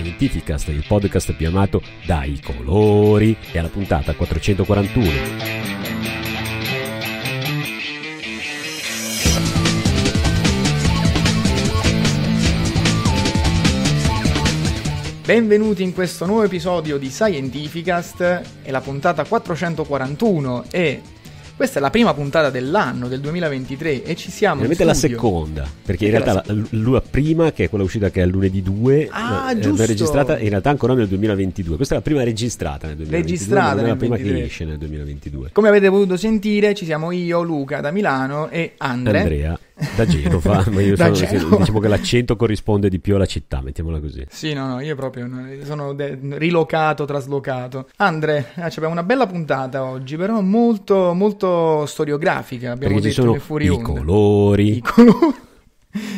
Scientificast, il podcast più amato dai colori, è alla puntata 441. Benvenuti in questo nuovo episodio di Scientificast, è la puntata 441 e questa è la prima puntata dell'anno, del 2023, e ci siamo. Veramente la seconda, perché, perché in realtà la, la, la, prima, che è quella uscita che è lunedì 2, ah, eh, eh giusto. è registrata in realtà ancora nel 2022. Questa è la prima registrata nel 2022. Registrata nel la prima 23. che esce nel 2022. Come avete potuto sentire, ci siamo io, Luca da Milano e Andre. Andrea da Genova, ma io sono, Genova. diciamo che l'accento corrisponde di più alla città, mettiamola così. Sì, no, no, io proprio sono de- rilocato, traslocato. Andre, eh, abbiamo una bella puntata oggi, però molto, molto storiografica. Abbiamo Perché detto ci sono i onda. colori. I colori.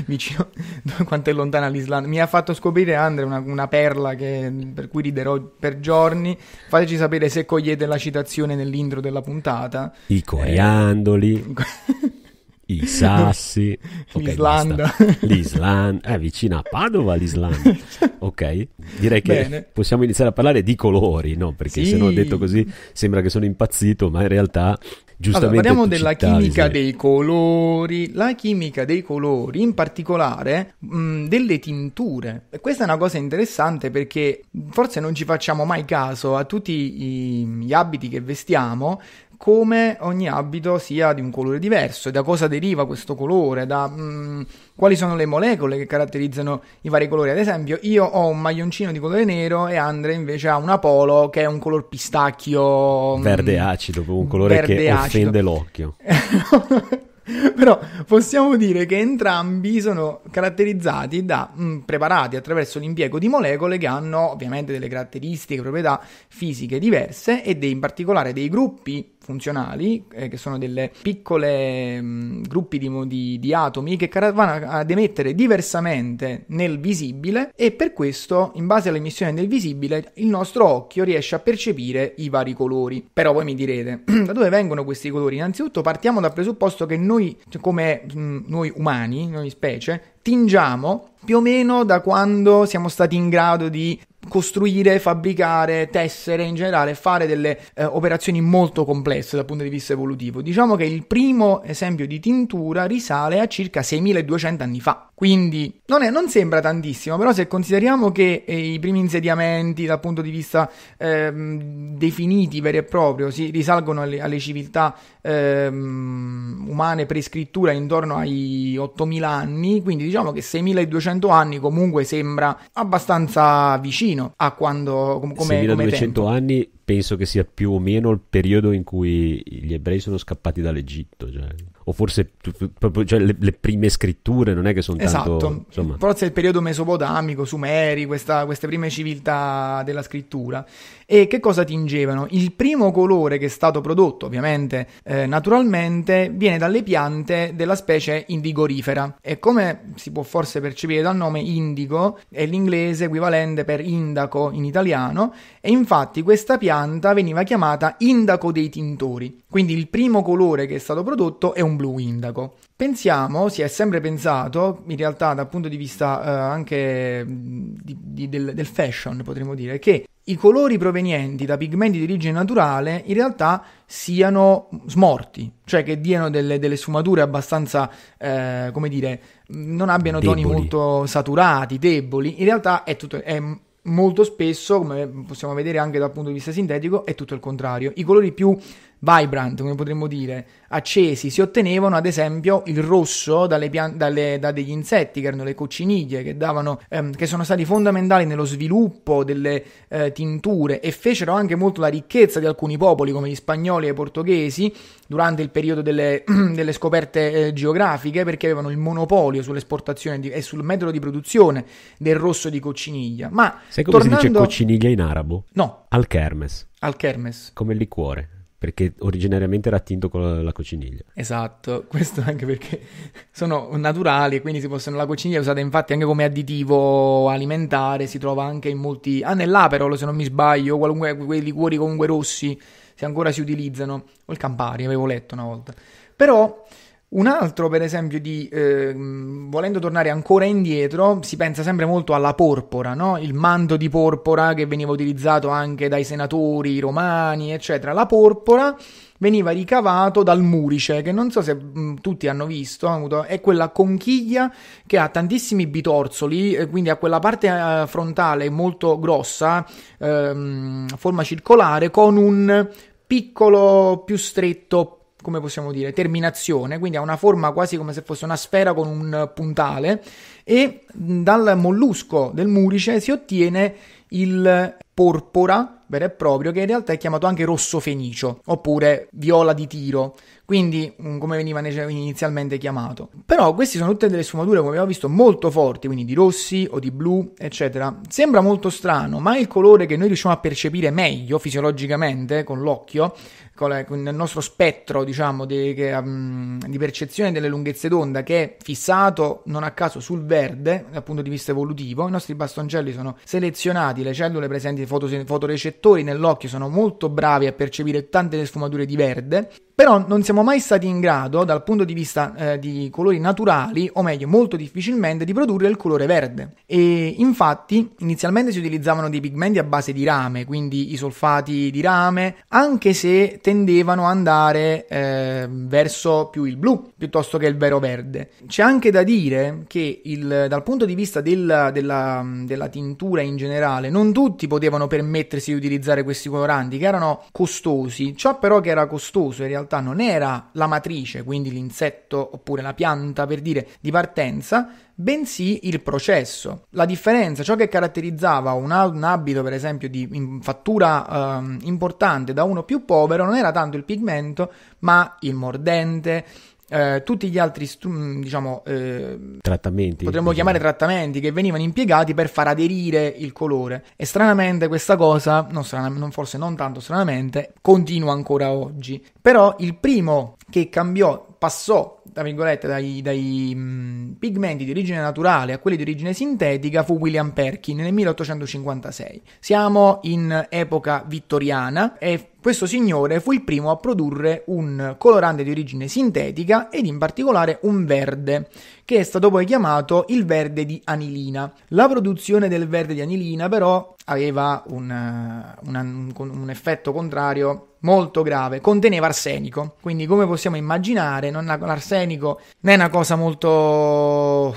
Vicino, quanto è lontana l'Islanda. Mi ha fatto scoprire Andre una, una perla che, per cui riderò per giorni. Fateci sapere se cogliete la citazione nell'intro della puntata. I coriandoli. Eh, i sassi, okay, l'Islanda. l'Islanda, è eh, vicina a Padova l'Islanda, ok? Direi che Bene. possiamo iniziare a parlare di colori, no? Perché sì. se no detto così sembra che sono impazzito, ma in realtà giustamente... Allora, parliamo della cittavi, chimica dei colori, la chimica dei colori, in particolare mh, mm, delle tinture. Questa è una cosa interessante perché forse non ci facciamo mai caso a tutti i, gli abiti che vestiamo, come ogni abito sia di un colore diverso e da cosa deriva questo colore, da mh, mm, quali sono le molecole che caratterizzano i vari colori. Ad esempio, io ho un maglioncino di colore nero e Andre invece ha una polo che è un color pistacchio mm, verde acido, un colore che acido. offende l'occhio. Però possiamo dire che entrambi sono caratterizzati da mh, mm, preparati attraverso l'impiego di molecole che hanno ovviamente delle caratteristiche, proprietà fisiche diverse e dei, in particolare dei gruppi funzionali, eh, che sono delle piccole mh, mm, gruppi di, di, di, atomi che vanno ad emettere diversamente nel visibile e per questo, in base all'emissione del visibile, il nostro occhio riesce a percepire i vari colori. Però voi mi direte, da dove vengono questi colori? Innanzitutto partiamo dal presupposto che noi, cioè come mh, mm, noi umani, noi specie, tingiamo più o meno da quando siamo stati in grado di costruire, fabbricare, tessere in generale, fare delle eh, operazioni molto complesse dal punto di vista evolutivo. Diciamo che il primo esempio di tintura risale a circa 6200 anni fa, quindi non, è, non sembra tantissimo, però se consideriamo che eh, i primi insediamenti dal punto di vista eh, definiti, veri e proprio, si risalgono alle, alle civiltà ehm, umane prescrittura intorno ai 8000 anni, quindi diciamo che 6200 200 anni comunque sembra abbastanza vicino a quando com- come, 6200 come anni penso che sia più o meno il periodo in cui gli ebrei sono scappati dall'Egitto cioè o forse proprio cioè, le, le, prime scritture, non è che sono esatto. tanto... Esatto, forse il periodo mesopotamico, sumeri, questa, queste prime civiltà della scrittura. E che cosa tingevano? Il primo colore che è stato prodotto, ovviamente, eh, naturalmente, viene dalle piante della specie indigorifera. E come si può forse percepire dal nome, indigo è l'inglese equivalente per indaco in italiano, e infatti questa pianta veniva chiamata indaco dei tintori. Quindi il primo colore che è stato prodotto è un un blu indaco. Pensiamo, si è sempre pensato, in realtà dal punto di vista eh, anche mm, di, di, del, del fashion potremmo dire, che i colori provenienti da pigmenti di origine naturale in realtà siano smorti, cioè che diano delle, delle sfumature abbastanza, eh, come dire, non abbiano deboli. toni molto saturati, deboli. In realtà è, tutto, è molto spesso, come possiamo vedere anche dal punto di vista sintetico, è tutto il contrario. I colori più vibrant, come potremmo dire, accesi, si ottenevano ad esempio il rosso dalle pian- dalle, da degli insetti che erano le cocciniglie, che, davano, ehm, che sono stati fondamentali nello sviluppo delle eh, tinture e fecero anche molto la ricchezza di alcuni popoli come gli spagnoli e i portoghesi durante il periodo delle, delle scoperte eh, geografiche perché avevano il monopolio sull'esportazione di, e sul metodo di produzione del rosso di cocciniglia. Ma Sai come tornando... si dice cocciniglia in arabo? No. Al kermes. Al kermes. Come il liquore perché originariamente era tinto con la cociniglia. Esatto, questo anche perché sono naturali e quindi si possono la cociniglia è usata infatti anche come additivo alimentare, si trova anche in molti ah nell'aperol se non mi sbaglio, qualunque quei liquori comunque rossi se ancora si utilizzano, o il Campari, avevo letto una volta. Però un altro, per esempio, di eh, volendo tornare ancora indietro, si pensa sempre molto alla porpora, no? il manto di porpora che veniva utilizzato anche dai senatori romani, eccetera. La porpora veniva ricavato dal murice, che non so se mh, mm, tutti hanno visto, avuto, è quella conchiglia che ha tantissimi bitorzoli, eh, quindi ha quella parte eh, frontale molto grossa, a ehm, forma circolare, con un piccolo più stretto come possiamo dire, terminazione, quindi ha una forma quasi come se fosse una sfera con un puntale e dal mollusco del murice si ottiene il porpora vero e proprio che in realtà è chiamato anche rosso fenicio oppure viola di tiro quindi mm, come veniva inizialmente chiamato. Però queste sono tutte delle sfumature, come abbiamo visto, molto forti, quindi di rossi o di blu, eccetera. Sembra molto strano, ma il colore che noi riusciamo a percepire meglio fisiologicamente con l'occhio, con, la, con il nostro spettro, diciamo, di, che, um, di percezione delle lunghezze d'onda, che è fissato non a caso sul verde dal punto di vista evolutivo, i nostri bastoncelli sono selezionati, le cellule presenti fotore- fotorecettori nell'occhio sono molto bravi a percepire tante sfumature di verde però non siamo mai stati in grado, dal punto di vista eh, di colori naturali, o meglio, molto difficilmente, di produrre il colore verde. E infatti, inizialmente si utilizzavano dei pigmenti a base di rame, quindi i solfati di rame, anche se tendevano ad andare eh, verso più il blu piuttosto che il vero verde. C'è anche da dire che il, dal punto di vista del, della, della tintura in generale, non tutti potevano permettersi di utilizzare questi coloranti, che erano costosi. Ciò però che era costoso in realtà realtà non era la matrice, quindi l'insetto oppure la pianta per dire di partenza, bensì il processo. La differenza, ciò che caratterizzava un, abito per esempio di fattura eh, importante da uno più povero non era tanto il pigmento ma il mordente, eh, tutti gli altri stru- mm, diciamo, eh, trattamenti, potremmo diciamo. chiamare trattamenti che venivano impiegati per far aderire il colore. E stranamente questa cosa, non stranam- non, forse non tanto stranamente, continua ancora oggi. Però il primo che cambiò, passò tra virgolette, dai, dai mh, mm, pigmenti di origine naturale a quelli di origine sintetica fu William Perkin nel 1856. Siamo in epoca vittoriana e questo signore fu il primo a produrre un colorante di origine sintetica ed in particolare un verde, che è stato poi chiamato il verde di anilina. La produzione del verde di anilina però aveva un, eh, un, un effetto contrario molto grave, conteneva arsenico, quindi come possiamo immaginare non, l'arsenico non è una cosa molto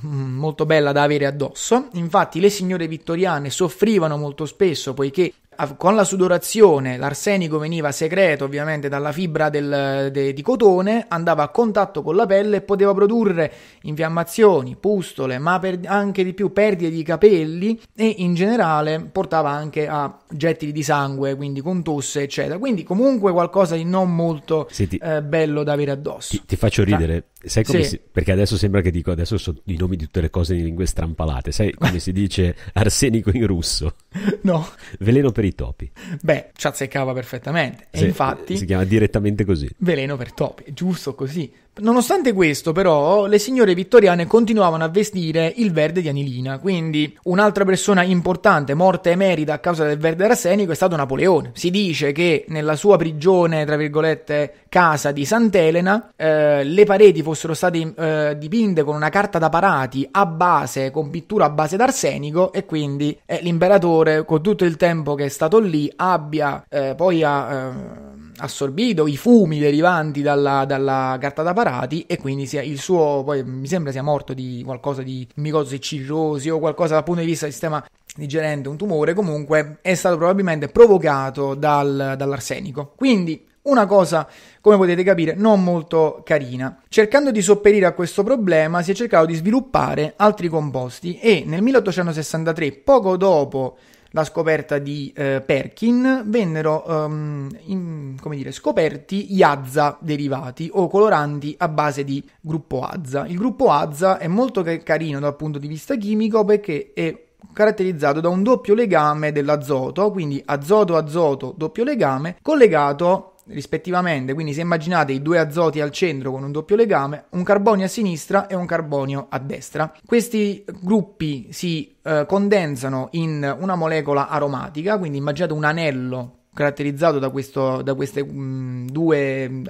molto bella da avere addosso. Infatti, le signore vittoriane soffrivano molto spesso poiché con la sudorazione l'arsenico veniva segreto ovviamente dalla fibra del, de, di cotone, andava a contatto con la pelle e poteva produrre infiammazioni, pustole, ma per, anche di più perdite di capelli e in generale portava anche a gettili di sangue, quindi con tosse, eccetera. Quindi comunque qualcosa di non molto Senti, eh, bello da avere addosso. Ti, ti faccio ridere, sai come sì. si, perché adesso sembra che dico adesso so i nomi di tutte le cose in lingue strampalate, sai come si dice arsenico in russo? No. Veleno per i topi. Beh, ci azzeccava perfettamente. E sì, infatti... Si chiama direttamente così. Veleno per topi, giusto così. Nonostante questo, però, le signore vittoriane continuavano a vestire il verde di anilina, quindi un'altra persona importante, morta emerita a causa del verde arsenico, è stato Napoleone. Si dice che nella sua prigione, tra virgolette, casa di Sant'Elena, eh, le pareti fossero state eh, dipinte con una carta da parati a base, con pittura a base d'arsenico, e quindi eh, l'imperatore, con tutto il tempo che è stato lì, abbia eh, poi a assorbito i fumi derivanti dalla, dalla carta da parati e quindi sia, il suo, poi mi sembra sia morto di qualcosa di micosi cirrosi o qualcosa dal punto di vista del sistema digerente, un tumore comunque è stato probabilmente provocato dal, dall'arsenico. Quindi una cosa, come potete capire, non molto carina. Cercando di sopperire a questo problema, si è cercato di sviluppare altri composti e nel 1863, poco dopo la scoperta di eh, Perkin, vennero um, in, come dire, scoperti gli azza derivati o coloranti a base di gruppo azza. Il gruppo azza è molto carino dal punto di vista chimico perché è caratterizzato da un doppio legame dell'azoto, quindi azoto-azoto doppio legame collegato rispettivamente, quindi se immaginate i due azoti al centro con un doppio legame, un carbonio a sinistra e un carbonio a destra. Questi gruppi si eh, condensano in una molecola aromatica, quindi immaginate un anello caratterizzato da, questo, da queste mh, mm, due mm,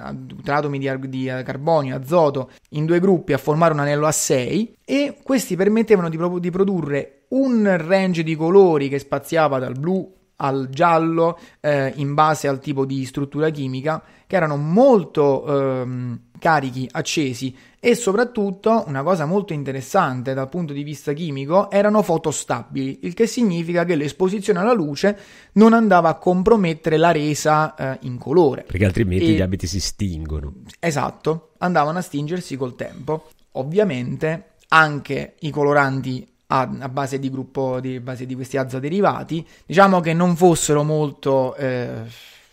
atomi di, di eh, carbonio, azoto, in due gruppi a formare un anello a 6 e questi permettevano di, di produrre un range di colori che spaziava dal blu al giallo eh, in base al tipo di struttura chimica che erano molto ehm, carichi, accesi e soprattutto una cosa molto interessante dal punto di vista chimico erano fotostabili, il che significa che l'esposizione alla luce non andava a compromettere la resa eh, in colore. Perché altrimenti e... gli abiti si stingono. Esatto, andavano a stingersi col tempo. Ovviamente anche i coloranti a, a base di gruppo di, base di questi azoderivati, diciamo che non fossero molto eh,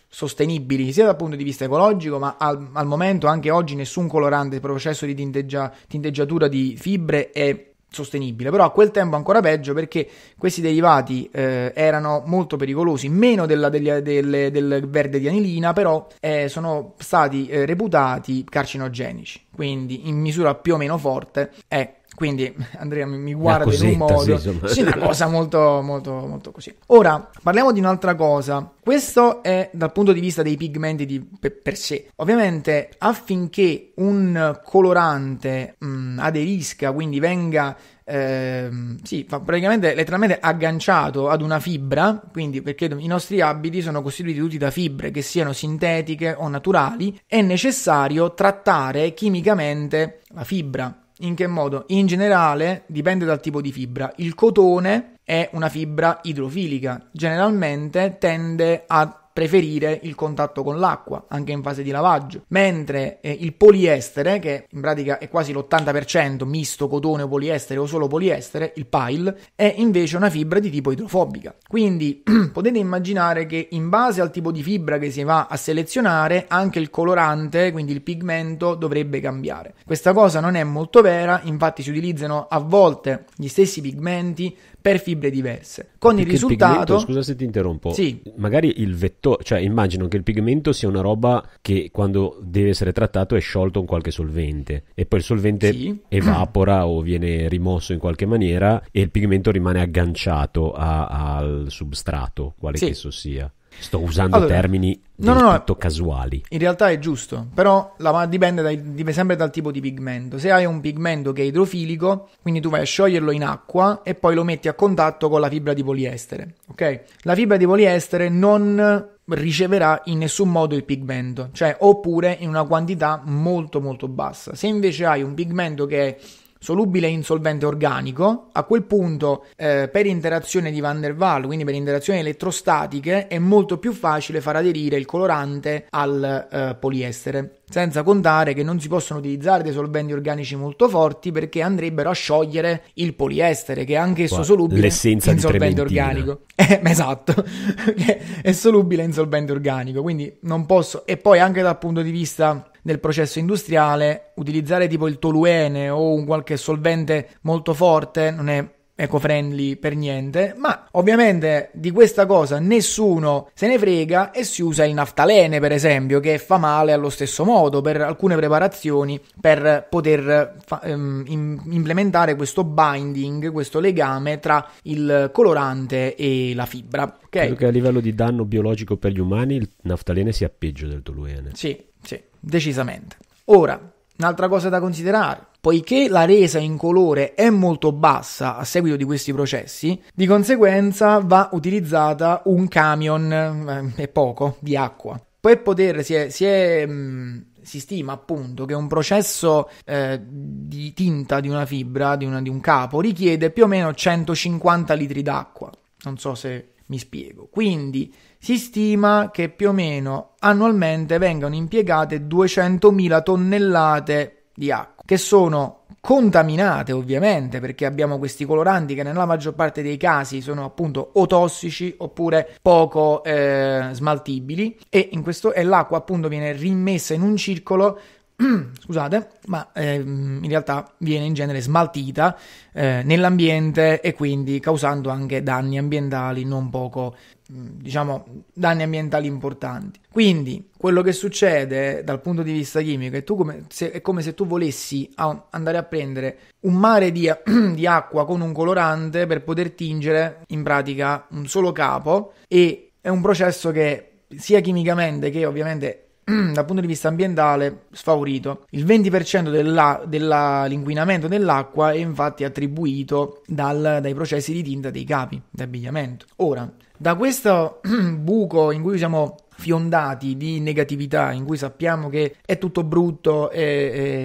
sostenibili sia dal punto di vista ecologico, ma al, al momento anche oggi nessun colorante processo di tinteggia, tinteggiatura di fibre è sostenibile, però a quel tempo ancora peggio perché questi derivati eh, erano molto pericolosi, meno della, degli, delle, del verde di anilina, però eh, sono stati eh, reputati carcinogenici, quindi in misura più o meno forte è quindi Andrea mi, mi guarda cosetta, in un modo. Sì, sì, una cosa molto, molto, molto così. Ora parliamo di un'altra cosa. Questo è dal punto di vista dei pigmenti di, per, per, sé. Ovviamente, affinché un colorante mh, mm, aderisca, quindi venga eh, sì, praticamente letteralmente agganciato ad una fibra, quindi perché i nostri abiti sono costituiti tutti da fibre che siano sintetiche o naturali, è necessario trattare chimicamente la fibra. In che modo? In generale dipende dal tipo di fibra. Il cotone è una fibra idrofilica, generalmente tende a preferire il contatto con l'acqua, anche in fase di lavaggio, mentre eh, il poliestere, che in pratica è quasi l'80% misto cotone o poliestere o solo poliestere, il pile, è invece una fibra di tipo idrofobica. Quindi potete immaginare che in base al tipo di fibra che si va a selezionare, anche il colorante, quindi il pigmento, dovrebbe cambiare. Questa cosa non è molto vera, infatti si utilizzano a volte gli stessi pigmenti per fibre diverse, con Perché il risultato... Il pigmento, scusa se ti interrompo. Sì. Magari il vettore pigmento, cioè immagino che il pigmento sia una roba che quando deve essere trattato è sciolto in qualche solvente e poi il solvente sì. evapora o viene rimosso in qualche maniera e il pigmento rimane agganciato a, al substrato, quale sì. che esso sia. Sto usando allora, termini no, no, no, casuali. In realtà è giusto, però la, dipende, dai, dipende, sempre dal tipo di pigmento. Se hai un pigmento che è idrofilico, quindi tu vai a scioglierlo in acqua e poi lo metti a contatto con la fibra di poliestere. Ok? La fibra di poliestere non riceverà in nessun modo il pigmento, cioè oppure in una quantità molto molto bassa. Se invece hai un pigmento che è solubile in solvente organico, a quel punto eh, per interazione di Van der Waal, quindi per interazioni elettrostatiche, è molto più facile far aderire il colorante al eh, poliestere senza contare che non si possono utilizzare dei solventi organici molto forti perché andrebbero a sciogliere il poliestere che è anch'esso Qua, solubile l'essenza in solvente organico. Eh, esatto, è solubile in solvente organico, quindi non posso... E poi anche dal punto di vista del processo industriale, utilizzare tipo il toluene o un qualche solvente molto forte non è eco-friendly per niente, ma ovviamente di questa cosa nessuno se ne frega e si usa il naftalene, per esempio, che fa male allo stesso modo per alcune preparazioni per poter fa- ehm, in- implementare questo binding, questo legame tra il colorante e la fibra. Okay? Credo che a livello di danno biologico per gli umani il naftalene sia peggio del toluene. Sì, sì, decisamente. Ora, un'altra cosa da considerare poiché la resa in colore è molto bassa a seguito di questi processi, di conseguenza va utilizzata un camion eh, e poco di acqua. Per poter si è, si è mh, mm, si stima appunto che un processo eh, di tinta di una fibra, di, una, di, un capo, richiede più o meno 150 litri d'acqua. Non so se mi spiego. Quindi si stima che più o meno annualmente vengano impiegate 200.000 tonnellate di acqua, che sono contaminate ovviamente perché abbiamo questi coloranti che nella maggior parte dei casi sono appunto o tossici oppure poco eh, smaltibili e, questo, e l'acqua appunto viene rimmessa in un circolo scusate, ma eh, in realtà viene in genere smaltita eh, nell'ambiente e quindi causando anche danni ambientali non poco, mm, diciamo, danni ambientali importanti. Quindi quello che succede dal punto di vista chimico è, come se, è come se tu volessi a, andare a prendere un mare di, di acqua con un colorante per poter tingere in pratica un solo capo e è un processo che sia chimicamente che ovviamente dal punto di vista ambientale sfavorito. Il 20% della, dell'inquinamento dell'acqua è infatti attribuito dal, dai processi di tinta dei capi, di abbigliamento. Ora, da questo buco in cui siamo fiondati di negatività in cui sappiamo che è tutto brutto e,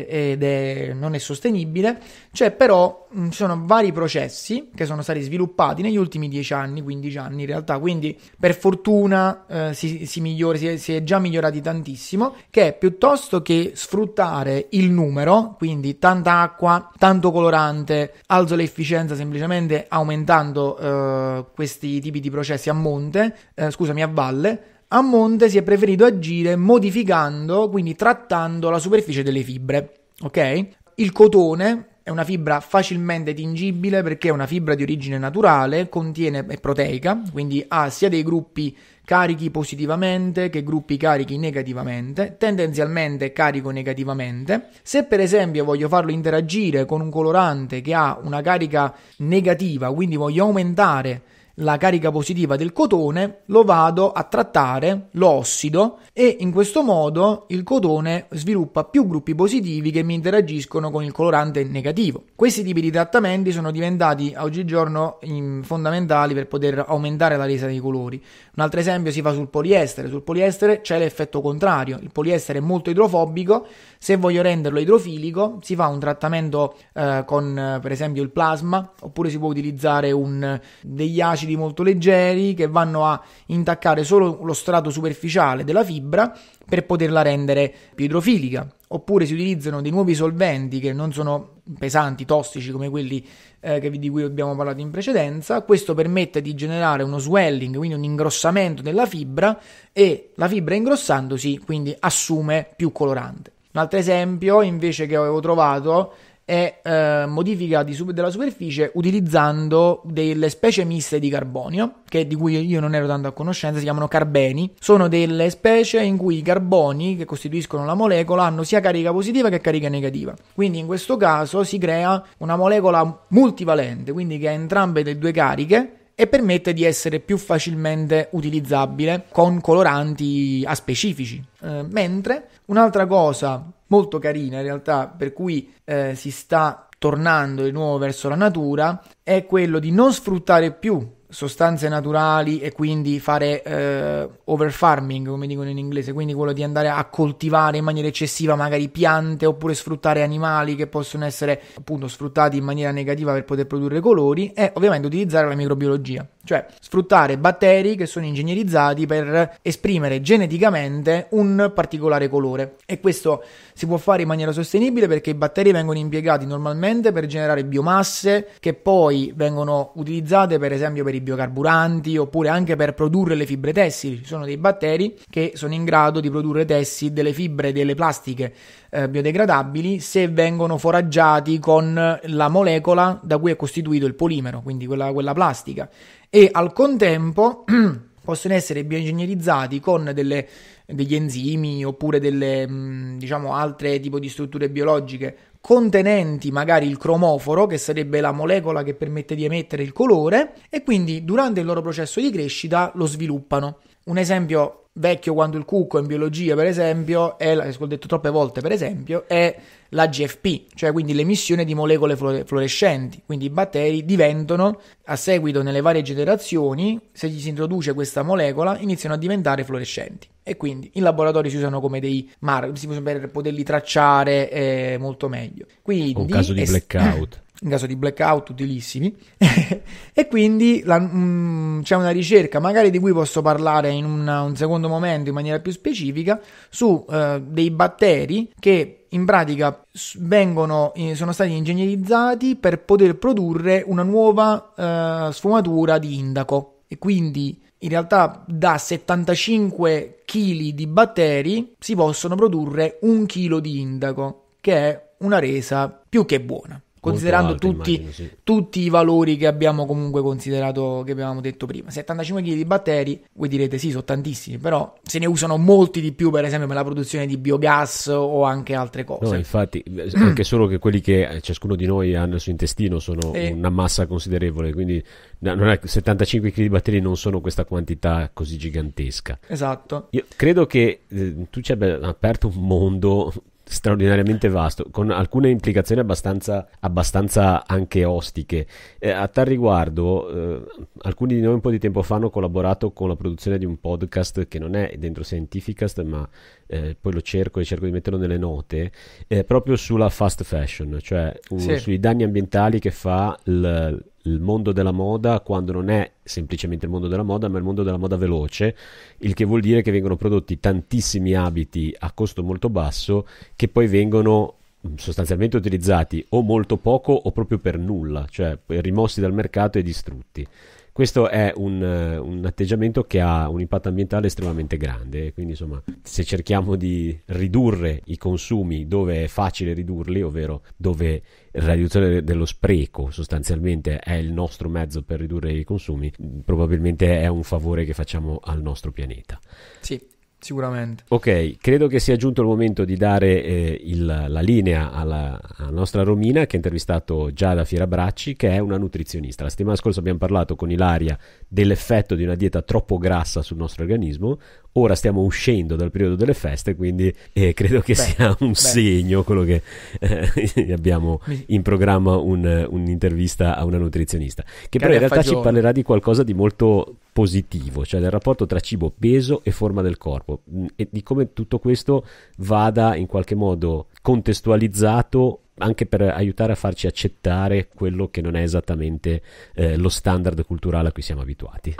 e, ed è, non è sostenibile, c'è però mm, ci sono vari processi che sono stati sviluppati negli ultimi 10 anni, 15 anni in realtà, quindi per fortuna eh, si, si, migliora, si, è, si, è, già migliorati tantissimo, che piuttosto che sfruttare il numero, quindi tanta acqua, tanto colorante, alzo l'efficienza semplicemente aumentando eh, questi tipi di processi a monte, eh, scusami a valle, a monte si è preferito agire modificando, quindi trattando la superficie delle fibre. Ok? Il cotone è una fibra facilmente tingibile perché è una fibra di origine naturale, contiene è proteica, quindi ha sia dei gruppi carichi positivamente che gruppi carichi negativamente, tendenzialmente carico negativamente. Se per esempio voglio farlo interagire con un colorante che ha una carica negativa, quindi voglio aumentare la carica positiva del cotone, lo vado a trattare, lo ossido e in questo modo il cotone sviluppa più gruppi positivi che mi interagiscono con il colorante negativo. Questi tipi di trattamenti sono diventati oggigiorno mm, fondamentali per poter aumentare la resa dei colori. Un altro esempio si fa sul poliestere, sul poliestere c'è l'effetto contrario, il poliestere è molto idrofobico, se voglio renderlo idrofilico si fa un trattamento eh, con eh, per esempio il plasma oppure si può utilizzare un, eh, degli acidi acidi molto leggeri che vanno a intaccare solo lo strato superficiale della fibra per poterla rendere più idrofilica. Oppure si utilizzano dei nuovi solventi che non sono pesanti, tossici come quelli eh, di cui abbiamo parlato in precedenza. Questo permette di generare uno swelling, quindi un ingrossamento della fibra e la fibra ingrossandosi quindi assume più colorante. Un altro esempio invece che avevo trovato e eh, modifica sub- della superficie utilizzando delle specie miste di carbonio, che di cui io non ero tanto a conoscenza, si chiamano carbeni. Sono delle specie in cui i carboni che costituiscono la molecola hanno sia carica positiva che carica negativa. Quindi in questo caso si crea una molecola multivalente, quindi che ha entrambe le due cariche e permette di essere più facilmente utilizzabile con coloranti a specifici. Eh, mentre un'altra cosa molto carina in realtà, per cui eh, si sta tornando di nuovo verso la natura, è quello di non sfruttare più sostanze naturali e quindi fare eh, overfarming, come dicono in inglese, quindi quello di andare a coltivare in maniera eccessiva magari piante oppure sfruttare animali che possono essere appunto sfruttati in maniera negativa per poter produrre colori e ovviamente utilizzare la microbiologia, cioè sfruttare batteri che sono ingegnerizzati per esprimere geneticamente un particolare colore e questo si può fare in maniera sostenibile perché i batteri vengono impiegati normalmente per generare biomasse che poi vengono utilizzate per esempio per i biocarburanti oppure anche per produrre le fibre tessili. Ci sono dei batteri che sono in grado di produrre tessili, delle fibre, delle plastiche eh, biodegradabili se vengono foraggiati con la molecola da cui è costituito il polimero, quindi quella, quella plastica. E al contempo possono essere bioingegnerizzati con delle, degli enzimi oppure delle mm, diciamo altre tipo di strutture biologiche contenenti magari il cromoforo, che sarebbe la molecola che permette di emettere il colore, e quindi durante il loro processo di crescita lo sviluppano. Un esempio vecchio quando il cucco in biologia, per esempio, è, ho detto troppe volte, per esempio, è la GFP, cioè quindi l'emissione di molecole fluorescenti. Quindi i batteri diventano, a seguito nelle varie generazioni, se gli si introduce questa molecola, iniziano a diventare fluorescenti. E quindi in laboratorio si usano come dei marker, per poterli tracciare eh, molto meglio. Quindi, un caso di blackout. in caso di blackout utilissimi e quindi la, mh, mm, c'è una ricerca magari di cui posso parlare in una, un secondo momento in maniera più specifica su eh, dei batteri che in pratica vengono, eh, sono stati ingegnerizzati per poter produrre una nuova eh, sfumatura di indaco e quindi in realtà da 75 kg di batteri si possono produrre un chilo di indaco che è una resa più che buona considerando alto, tutti, immagino, sì. tutti, i valori che abbiamo comunque considerato, che abbiamo detto prima. 75 kg di batteri, voi direte sì, sono tantissimi, però se ne usano molti di più, per esempio, per la produzione di biogas o anche altre cose. No, infatti, eh, anche solo che quelli che eh, ciascuno di noi ha nel suo intestino sono e... una massa considerevole, quindi è, 75 kg di batteri non sono questa quantità così gigantesca. Esatto. Io credo che eh, tu ci abbia aperto un mondo straordinariamente vasto, con alcune implicazioni abbastanza, abbastanza anche ostiche. Eh, a tal riguardo, eh, alcuni di noi un po' di tempo fa hanno collaborato con la produzione di un podcast che non è dentro Scientificast, ma eh, poi lo cerco e cerco di metterlo nelle note, eh, proprio sulla fast fashion, cioè un, sì. sui danni ambientali che fa il, il mondo della moda quando non è semplicemente il mondo della moda, ma il mondo della moda veloce, il che vuol dire che vengono prodotti tantissimi abiti a costo molto basso che poi vengono mm, sostanzialmente utilizzati o molto poco o proprio per nulla, cioè rimossi dal mercato e distrutti questo è un, eh, un, atteggiamento che ha un impatto ambientale estremamente grande, quindi insomma se cerchiamo di ridurre i consumi dove è facile ridurli, ovvero dove la riduzione dello spreco sostanzialmente è il nostro mezzo per ridurre i consumi, probabilmente è un favore che facciamo al nostro pianeta. Sì, sicuramente. Ok, credo che sia giunto il momento di dare eh, il, la linea alla, alla, nostra Romina che ha intervistato Giada Fierabracci, che è una nutrizionista. La settimana scorsa abbiamo parlato con Ilaria dell'effetto di una dieta troppo grassa sul nostro organismo. Ora stiamo uscendo dal periodo delle feste, quindi eh, credo che beh, sia un beh. segno quello che eh, abbiamo in programma un, un'intervista a una nutrizionista, che Cara però in realtà fagione. ci parlerà di qualcosa di molto positivo, cioè del rapporto tra cibo, peso e forma del corpo mm, e di come tutto questo vada in qualche modo contestualizzato anche per aiutare a farci accettare quello che non è esattamente eh, lo standard culturale a cui siamo abituati.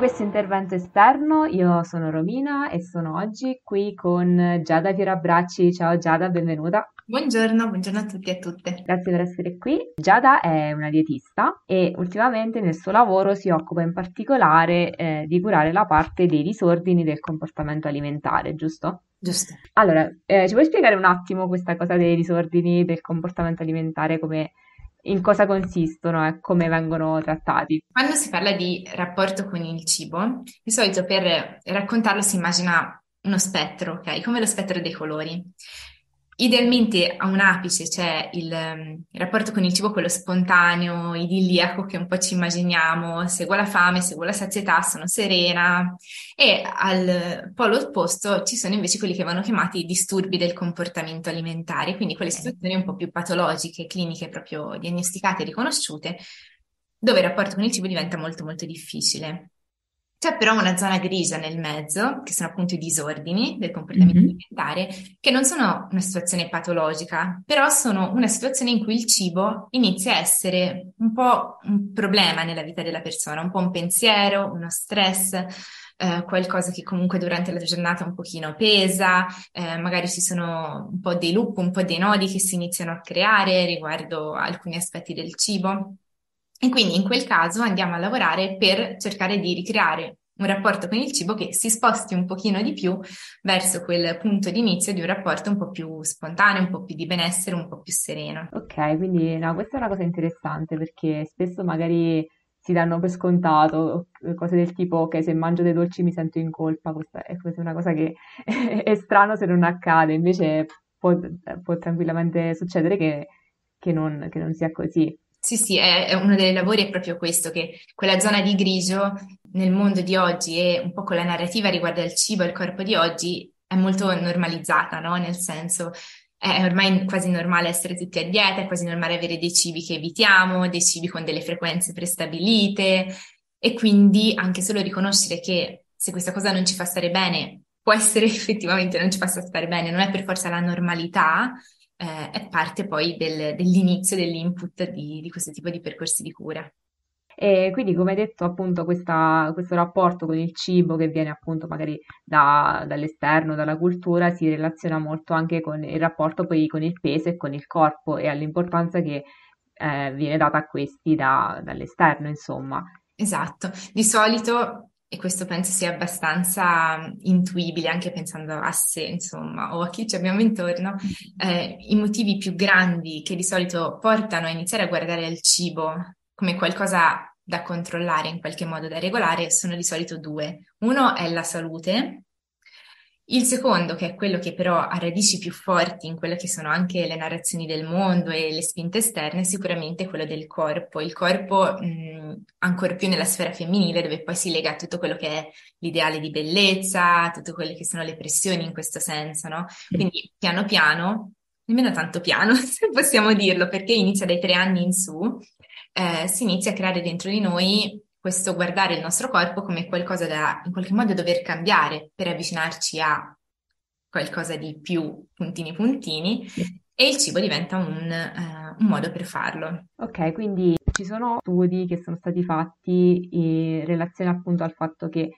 questo intervento esterno io sono Romina e sono oggi qui con Giada Pierabracci. Ciao Giada, benvenuta. Buongiorno, buongiorno a tutti e a tutte. Grazie per essere qui. Giada è una dietista e ultimamente nel suo lavoro si occupa in particolare eh, di curare la parte dei disordini del comportamento alimentare, giusto? Giusto. Allora, eh, ci puoi spiegare un attimo questa cosa dei disordini del comportamento alimentare, come in cosa consistono e come vengono trattati. Quando si parla di rapporto con il cibo, di solito per raccontarlo si immagina uno spettro, ok? Come lo spettro dei colori. Idealmente a un apice c'è cioè il, um, il, rapporto con il cibo, quello spontaneo, idilliaco che un po' ci immaginiamo, seguo la fame, seguo la sazietà, sono serena e al polo opposto ci sono invece quelli che vanno chiamati disturbi del comportamento alimentare, quindi quelle situazioni un po' più patologiche, cliniche proprio diagnosticate e riconosciute, dove il rapporto con il cibo diventa molto molto difficile. C'è però una zona grigia nel mezzo, che sono appunto i disordini del comportamento mm-hmm. alimentare, che non sono una situazione patologica, però sono una situazione in cui il cibo inizia a essere un po' un problema nella vita della persona, un po' un pensiero, uno stress, eh, qualcosa che comunque durante la giornata un pochino pesa, eh, magari ci sono un po' dei loop, un po' dei nodi che si iniziano a creare riguardo a alcuni aspetti del cibo. E quindi in quel caso andiamo a lavorare per cercare di ricreare un rapporto con il cibo che si sposti un pochino di più verso quel punto di inizio di un rapporto un po' più spontaneo, un po' più di benessere, un po' più sereno. Ok, quindi no, questa è una cosa interessante perché spesso magari si danno per scontato eh, cose del tipo ok se mangio dei dolci mi sento in colpa, questa è, questa è una cosa che è strano se non accade, invece può, può tranquillamente succedere che, che, non, che non sia così. Sì, sì, è, è uno dei lavori è proprio questo, che quella zona di grigio nel mondo di oggi e un po' con la narrativa riguardo al cibo e al corpo di oggi è molto normalizzata, no? Nel senso è ormai quasi normale essere tutti a dieta, è quasi normale avere dei cibi che evitiamo, dei cibi con delle frequenze prestabilite e quindi anche solo riconoscere che se questa cosa non ci fa stare bene, può essere effettivamente non ci fa stare bene, non è per forza la normalità, eh, è parte poi del, dell'inizio dell'input di, di questo tipo di percorsi di cura. E quindi, come detto, appunto, questa, questo rapporto con il cibo che viene appunto magari da, dall'esterno, dalla cultura, si relaziona molto anche con il rapporto poi con il peso e con il corpo e all'importanza che eh, viene data a questi da, dall'esterno, insomma. Esatto, di solito e questo penso sia abbastanza mm, intuibile, anche pensando a sé, insomma, o a chi ci abbiamo intorno, mm-hmm. eh, i motivi più grandi che di solito portano a iniziare a guardare il cibo come qualcosa da controllare, in qualche modo da regolare, sono di solito due. Uno è la salute, il secondo, che è quello che però ha radici più forti in quelle che sono anche le narrazioni del mondo e le spinte esterne, è sicuramente quello del corpo. Il corpo, mh, ancora più nella sfera femminile, dove poi si lega a tutto quello che è l'ideale di bellezza, tutte quelle che sono le pressioni in questo senso, no? Quindi piano piano, nemmeno tanto piano, se possiamo dirlo, perché inizia dai tre anni in su, eh, si inizia a creare dentro di noi questo guardare il nostro corpo come qualcosa da in qualche modo dover cambiare per avvicinarci a qualcosa di più puntini puntini sì. e il cibo diventa un, uh, un, modo per farlo. Ok, quindi ci sono studi che sono stati fatti in relazione appunto al fatto che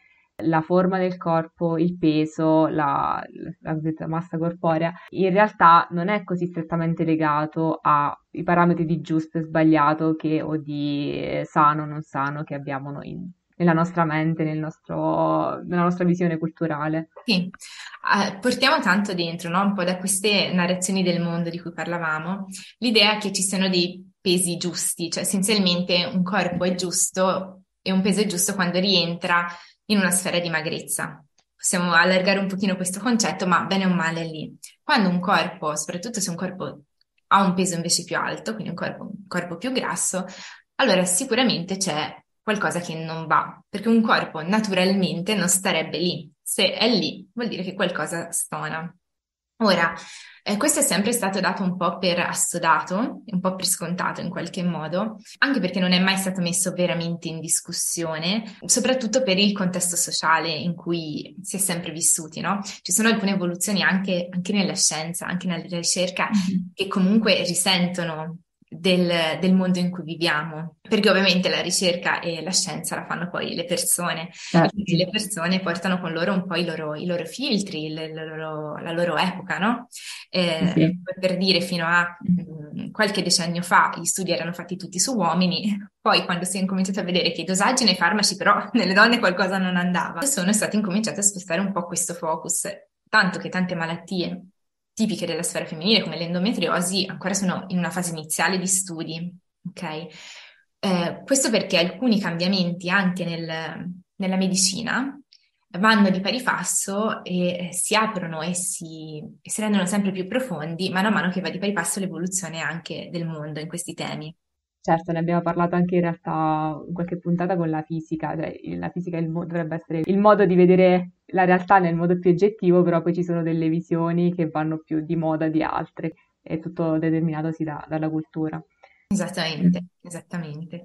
la forma del corpo, il peso, la, cosiddetta massa corporea, in realtà non è così strettamente legato ai parametri di giusto e sbagliato che, o di eh, sano o non sano che abbiamo noi nella nostra mente, nel nostro, nella nostra visione culturale. Sì, uh, portiamo tanto dentro, no? un po' da queste narrazioni del mondo di cui parlavamo, l'idea che ci siano dei pesi giusti, cioè essenzialmente un corpo è giusto e un peso è giusto quando rientra in una sfera di magrezza. Possiamo allargare un pochino questo concetto, ma bene o male lì. Quando un corpo, soprattutto se un corpo ha un peso invece più alto, quindi un corpo, un corpo più grasso, allora sicuramente c'è qualcosa che non va, perché un corpo naturalmente non starebbe lì. Se è lì, vuol dire che qualcosa stona. Ora, eh, questo è sempre stato dato un po' per assodato, un po' per scontato in qualche modo, anche perché non è mai stato messo veramente in discussione, soprattutto per il contesto sociale in cui si è sempre vissuti, no? Ci sono alcune evoluzioni anche, anche nella scienza, anche nella ricerca, mm-hmm. che comunque risentono del, del, mondo in cui viviamo, perché ovviamente la ricerca e la scienza la fanno poi le persone, certo. le persone portano con loro un po' i loro, i loro filtri, le, la, loro, la loro epoca, no? Eh, sì. Per dire, fino a mh, mm-hmm. mm, qualche decennio fa gli studi erano fatti tutti su uomini, poi quando si è incominciato a vedere che i dosaggi nei farmaci però nelle donne qualcosa non andava, sono stati incominciati a spostare un po' questo focus, tanto che tante malattie tipiche della sfera femminile come l'endometriosi ancora sono in una fase iniziale di studi, ok? Eh, questo perché alcuni cambiamenti anche nel, nella medicina vanno di pari passo e eh, si aprono e si, e si, rendono sempre più profondi mano a mano che va di pari passo l'evoluzione anche del mondo in questi temi. Certo, ne abbiamo parlato anche in realtà in qualche puntata con la fisica, cioè la fisica mo- dovrebbe essere il modo di vedere la realtà nel modo più oggettivo, però poi ci sono delle visioni che vanno più di moda di altre, è tutto determinato sì, da, dalla cultura. Esattamente, esattamente.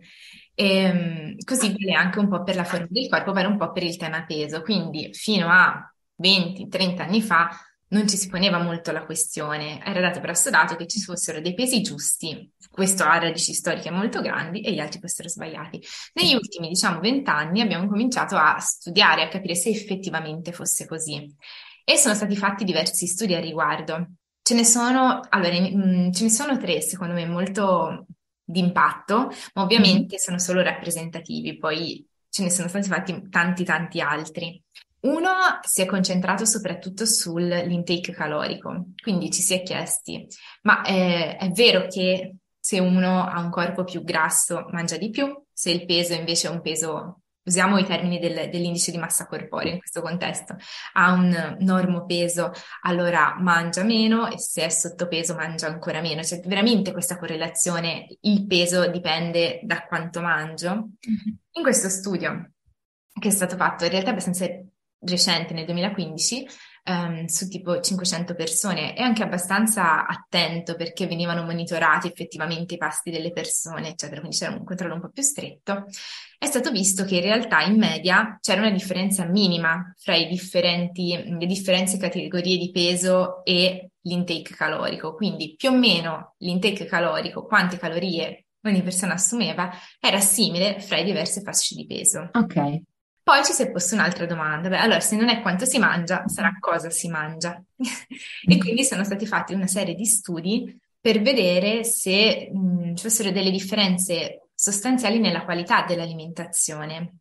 E, ehm, così vale anche un po' per la forma del corpo, vale un po' per il tema peso. Quindi fino a 20-30 anni fa non ci si poneva molto la questione, era dato per assodato che ci fossero dei pesi giusti, questo ha radici storiche molto grandi e gli altri fossero sbagliati. Negli ultimi, diciamo, vent'anni abbiamo cominciato a studiare, a capire se effettivamente fosse così e sono stati fatti diversi studi al riguardo. Ce ne sono, allora, mh, mm, ce ne sono tre, secondo me, molto d'impatto, ma ovviamente mm. sono solo rappresentativi, poi ce ne sono stati fatti tanti tanti altri. Uno si è concentrato soprattutto sull'intake calorico, quindi ci si è chiesti, ma eh, è vero che se uno ha un corpo più grasso mangia di più, se il peso invece è un peso, usiamo i termini del, dell'indice di massa corporea in questo contesto, ha un normo peso, allora mangia meno e se è sottopeso mangia ancora meno, cioè veramente questa correlazione, il peso dipende da quanto mangio. Mm-hmm. In questo studio che è stato fatto in realtà abbastanza recente, nel 2015, um, ehm, su tipo 500 persone e anche abbastanza attento perché venivano monitorati effettivamente i pasti delle persone, eccetera, quindi c'era un controllo un po' più stretto, è stato visto che in realtà in media c'era una differenza minima fra le differenze categorie di peso e l'intake calorico, quindi più o meno l'intake calorico, quante calorie ogni persona assumeva, era simile fra i diverse fasce di peso. Ok. Poi ci si è posto un'altra domanda, Beh, allora se non è quanto si mangia, sarà cosa si mangia. e mm. quindi sono stati fatti una serie di studi per vedere se mh, mm, ci fossero delle differenze sostanziali nella qualità dell'alimentazione.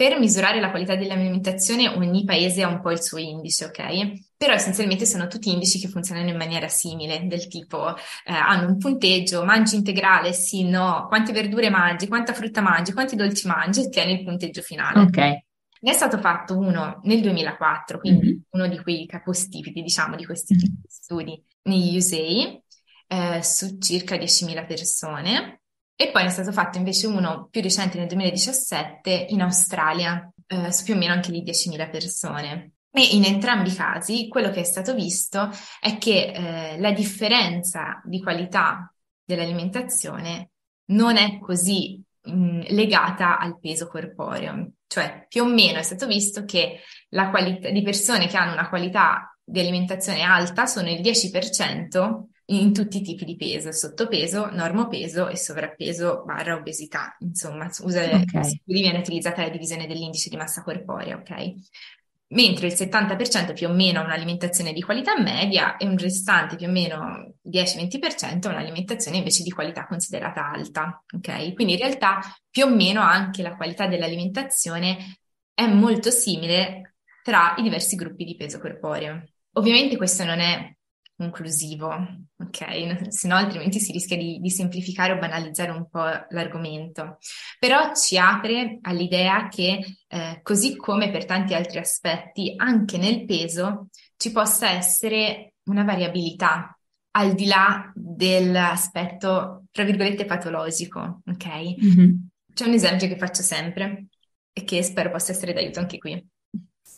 Per misurare la qualità dell'alimentazione ogni paese ha un po' il suo indice, ok? Però essenzialmente sono tutti indici che funzionano in maniera simile, del tipo eh, hanno un punteggio, mangi integrale, sì, no, quante verdure mangi, quanta frutta mangi, quanti dolci mangi e ottieni il punteggio finale. Ok. Ne è stato fatto uno nel 2004, quindi mm-hmm. uno di quei capostipiti, diciamo, di questi mm-hmm. studi negli USA eh, su circa 10.000 persone e poi ne è stato fatto invece uno più recente nel 2017 in Australia, eh, su più o meno anche lì 10.000 persone. E in entrambi i casi quello che è stato visto è che eh, la differenza di qualità dell'alimentazione non è così mh, legata al peso corporeo. Cioè, più o meno è stato visto che la qualità di persone che hanno una qualità di alimentazione alta sono il 10% in tutti i tipi di peso, sottopeso, normopeso e sovrappeso barra obesità. Insomma, usa, okay. viene utilizzata la divisione dell'indice di massa corporea, ok? Mentre il 70% più o meno ha un'alimentazione di qualità media e un restante più o meno 10-20% ha un'alimentazione invece di qualità considerata alta, ok? Quindi in realtà più o meno anche la qualità dell'alimentazione è molto simile tra i diversi gruppi di peso corporeo. Ovviamente questo non è inclusivo, ok? Se no altrimenti si rischia di, di, semplificare o banalizzare un po' l'argomento. Però ci apre all'idea che eh, così come per tanti altri aspetti, anche nel peso ci possa essere una variabilità al di là dell'aspetto, tra virgolette, patologico, ok? Mm-hmm. C'è un esempio che faccio sempre e che spero possa essere d'aiuto anche qui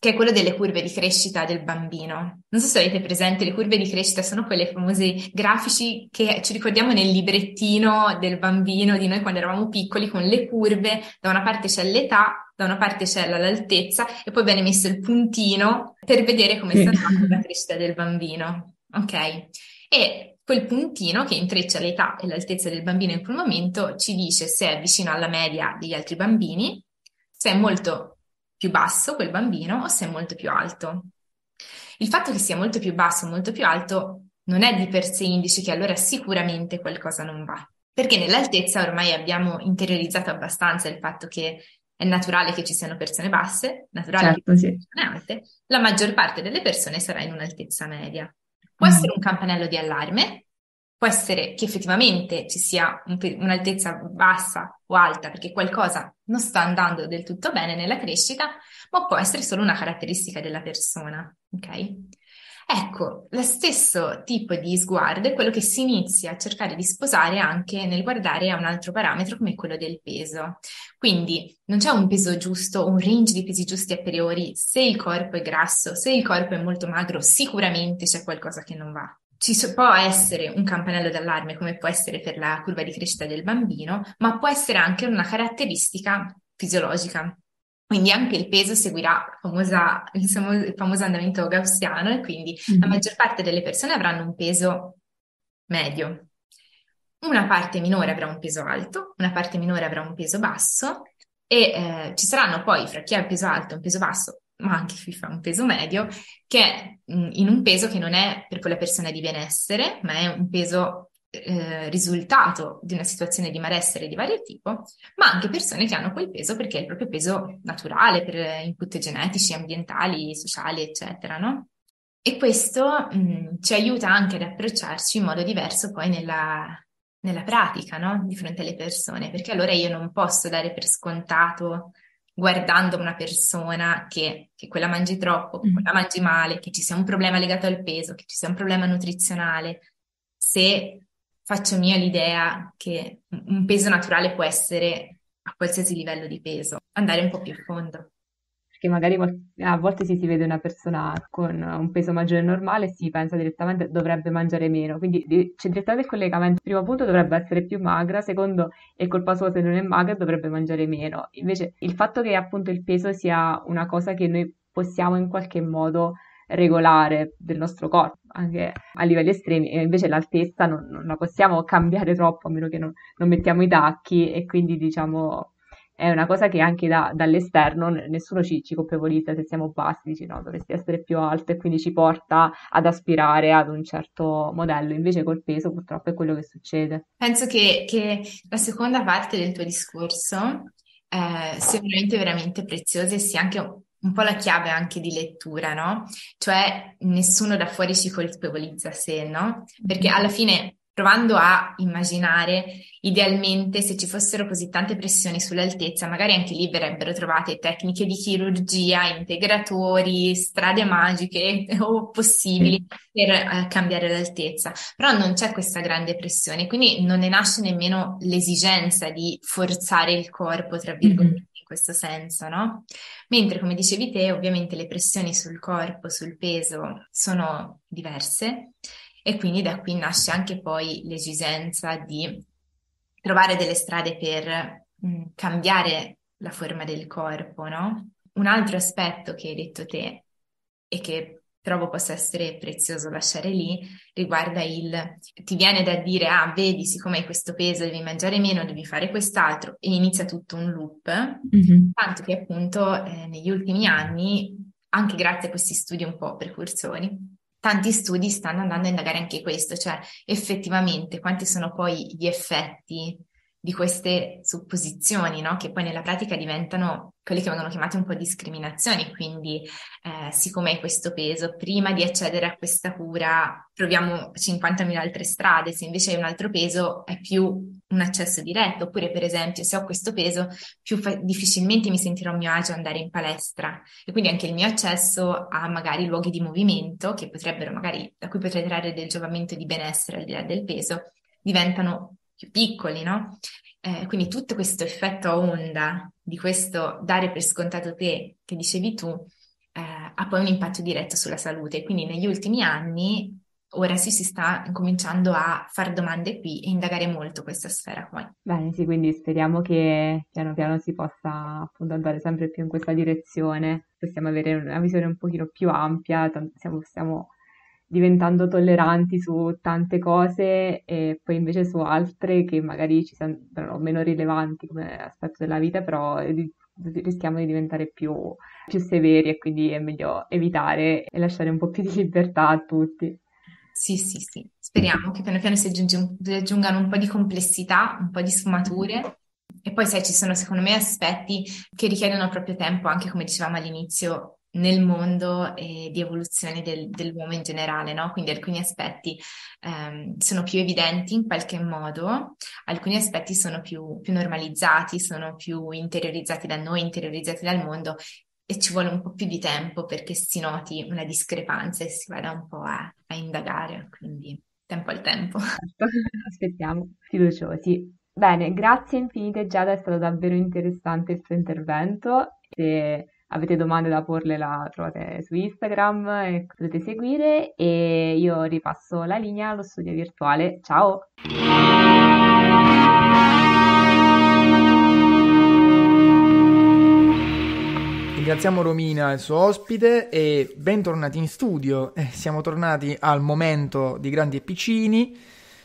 che è quello delle curve di crescita del bambino. Non so se avete presente, le curve di crescita sono quelle famosi grafici che ci ricordiamo nel librettino del bambino di noi quando eravamo piccoli con le curve, da una parte c'è l'età, da una parte c'è l'altezza e poi viene messo il puntino per vedere come sta andando la crescita del bambino. Ok? E quel puntino che intreccia l'età e l'altezza del bambino in quel momento ci dice se è vicino alla media degli altri bambini, se è molto più basso quel bambino o se è molto più alto. Il fatto che sia molto più basso o molto più alto non è di per sé indice che allora sicuramente qualcosa non va. Perché nell'altezza ormai abbiamo interiorizzato abbastanza il fatto che è naturale che ci siano persone basse, naturale certo, che ci siano sì. persone alte, la maggior parte delle persone sarà in un'altezza media. Può mm. essere un campanello di allarme, Può essere che effettivamente ci sia un, un'altezza bassa o alta perché qualcosa non sta andando del tutto bene nella crescita, ma può essere solo una caratteristica della persona, ok? Ecco, lo stesso tipo di sguardo è quello che si inizia a cercare di sposare anche nel guardare a un altro parametro come quello del peso. Quindi non c'è un peso giusto, un range di pesi giusti a priori, se il corpo è grasso, se il corpo è molto magro, sicuramente c'è qualcosa che non va ci so- può essere un campanello d'allarme come può essere per la curva di crescita del bambino, ma può essere anche una caratteristica fisiologica. Quindi anche il peso seguirà famosa, il, famoso, il, famoso andamento gaussiano e quindi mm-hmm. la mhm. maggior parte delle persone avranno un peso medio. Una parte minore avrà un peso alto, una parte minore avrà un peso basso e eh, ci saranno poi fra chi ha il peso alto e un peso basso ma anche FIFA, un peso medio, che in un peso che non è per quella persona di benessere, ma è un peso eh, risultato di una situazione di malessere di vario tipo, ma anche persone che hanno quel peso perché è il proprio peso naturale per input genetici, ambientali, sociali, eccetera, no? E questo mh, ci aiuta anche ad approcciarci in modo diverso poi nella, nella pratica, no? Di fronte alle persone, perché allora io non posso dare per scontato guardando una persona che, che quella mangi troppo, che quella mm. mangi male, che ci sia un problema legato al peso, che ci sia un problema nutrizionale, se faccio mia l'idea che un peso naturale può essere a qualsiasi livello di peso, andare un po' più a fondo perché magari a volte si, si vede una persona con un peso maggiore normale si pensa direttamente dovrebbe mangiare meno, quindi c'è direttamente il collegamento, primo punto dovrebbe essere più magra, secondo è colpa sua se non è magra dovrebbe mangiare meno, invece il fatto che appunto il peso sia una cosa che noi possiamo in qualche modo regolare del nostro corpo, anche a livelli estremi, e invece l'altezza non, non la possiamo cambiare troppo a meno che non, non mettiamo i tacchi e quindi diciamo è una cosa che anche da, dall'esterno nessuno ci, ci colpevolizza se siamo bassi, dici no, dovresti essere più alto e quindi ci porta ad aspirare ad un certo modello, invece col peso purtroppo è quello che succede. Penso che, che la seconda parte del tuo discorso eh, sia veramente, veramente preziosa e sia anche un po' la chiave anche di lettura, no? Cioè nessuno da fuori ci colpevolizza se, no? Perché mm-hmm. alla fine provando a immaginare idealmente se ci fossero così tante pressioni sull'altezza, magari anche lì verrebbero trovate tecniche di chirurgia, integratori, strade magiche o possibili per eh, cambiare l'altezza, però non c'è questa grande pressione, quindi non ne nasce nemmeno l'esigenza di forzare il corpo, tra virgolette. Mm-hmm questo senso, no? Mentre, come dicevi te, ovviamente le pressioni sul corpo, sul peso sono diverse e quindi da qui nasce anche poi l'esigenza di trovare delle strade per mh, mm, cambiare la forma del corpo, no? Un altro aspetto che hai detto te e che trovo possa essere prezioso lasciare lì riguarda il ti viene da dire ah vedi siccome hai questo peso devi mangiare meno devi fare quest'altro e inizia tutto un loop mm-hmm. tanto che appunto eh, negli ultimi anni anche grazie a questi studi un po' precursori tanti studi stanno andando a indagare anche questo, cioè effettivamente quanti sono poi gli effetti di queste supposizioni, no? che poi nella pratica diventano quelle che vengono chiamate un po' discriminazioni, quindi eh, siccome hai questo peso, prima di accedere a questa cura proviamo 50.000 altre strade, se invece hai un altro peso è più un accesso diretto, oppure per esempio se ho questo peso più fa- difficilmente mi sentirò a mio agio andare in palestra e quindi anche il mio accesso a magari luoghi di movimento che potrebbero magari, da cui potrei trarre del giovamento di benessere al di là del peso, diventano più piccoli, no? Eh, quindi tutto questo effetto a onda di questo dare per scontato te che dicevi tu eh, ha poi un impatto diretto sulla salute. Quindi negli ultimi anni ora sì si sta cominciando a fare domande qui e indagare molto questa sfera qua. Bene, sì, quindi speriamo che piano piano si possa appunto andare sempre più in questa direzione, possiamo avere una visione un pochino più ampia, siamo, stiamo diventando tolleranti su tante cose e poi invece su altre che magari ci sembrano meno rilevanti come aspetto della vita, però rischiamo di diventare più, più severi e quindi è meglio evitare e lasciare un po' più di libertà a tutti. Sì, sì, sì. Speriamo che piano piano si aggiungano un po' di complessità, un po' di sfumature. E poi, sai, ci sono secondo me aspetti che richiedono proprio tempo, anche come dicevamo all'inizio, nel mondo e eh, di evoluzione del, dell'uomo in generale, no? Quindi alcuni aspetti ehm, sono più evidenti in qualche modo, alcuni aspetti sono più, più, normalizzati, sono più interiorizzati da noi, interiorizzati dal mondo e ci vuole un po' più di tempo perché si noti una discrepanza e si vada un po' a, a indagare, quindi tempo al tempo. Certo, aspettiamo, fiduciosi. Bene, grazie infinite Giada, è stato davvero interessante il tuo intervento. E avete domande da porle la trovate su Instagram e potete seguire e io ripasso la linea allo studio virtuale. Ciao! Ringraziamo Romina il suo ospite e bentornati in studio. Eh, siamo tornati al momento di grandi e piccini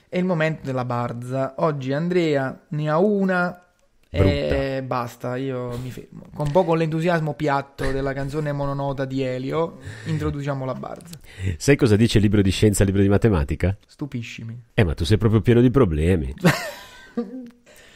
e il momento della barza. Oggi Andrea ne ha una e basta, io mi fermo. Con un po' con l'entusiasmo piatto della canzone mononota di Elio, introduciamo la Barza. Sai cosa dice il libro di scienza e il libro di matematica? Stupiscimi. Eh, ma tu sei proprio pieno di problemi.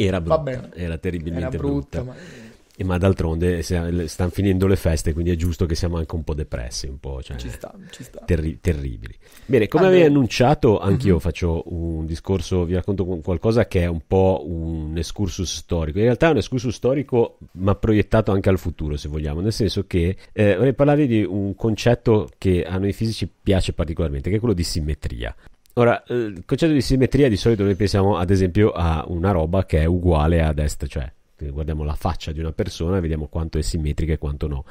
Era brutta, era terribilmente era brutta. brutta. Ma... E ma d'altronde stanno finendo le feste, quindi è giusto che siamo anche un po' depressi, un po' cioè, ci sta, ci sta. Terri- terribili. Bene, come allora... avevi annunciato, anch'io mm-hmm. faccio un discorso, vi racconto qualcosa che è un po' un excursus storico. In realtà è un excursus storico, ma proiettato anche al futuro, se vogliamo, nel senso che eh, vorrei parlare di un concetto che a noi fisici piace particolarmente, che è quello di simmetria. Ora, eh, il concetto di simmetria di solito noi pensiamo ad esempio a una roba che è uguale a destra, cioè guardiamo la faccia di una persona e vediamo quanto è simmetrica e quanto no.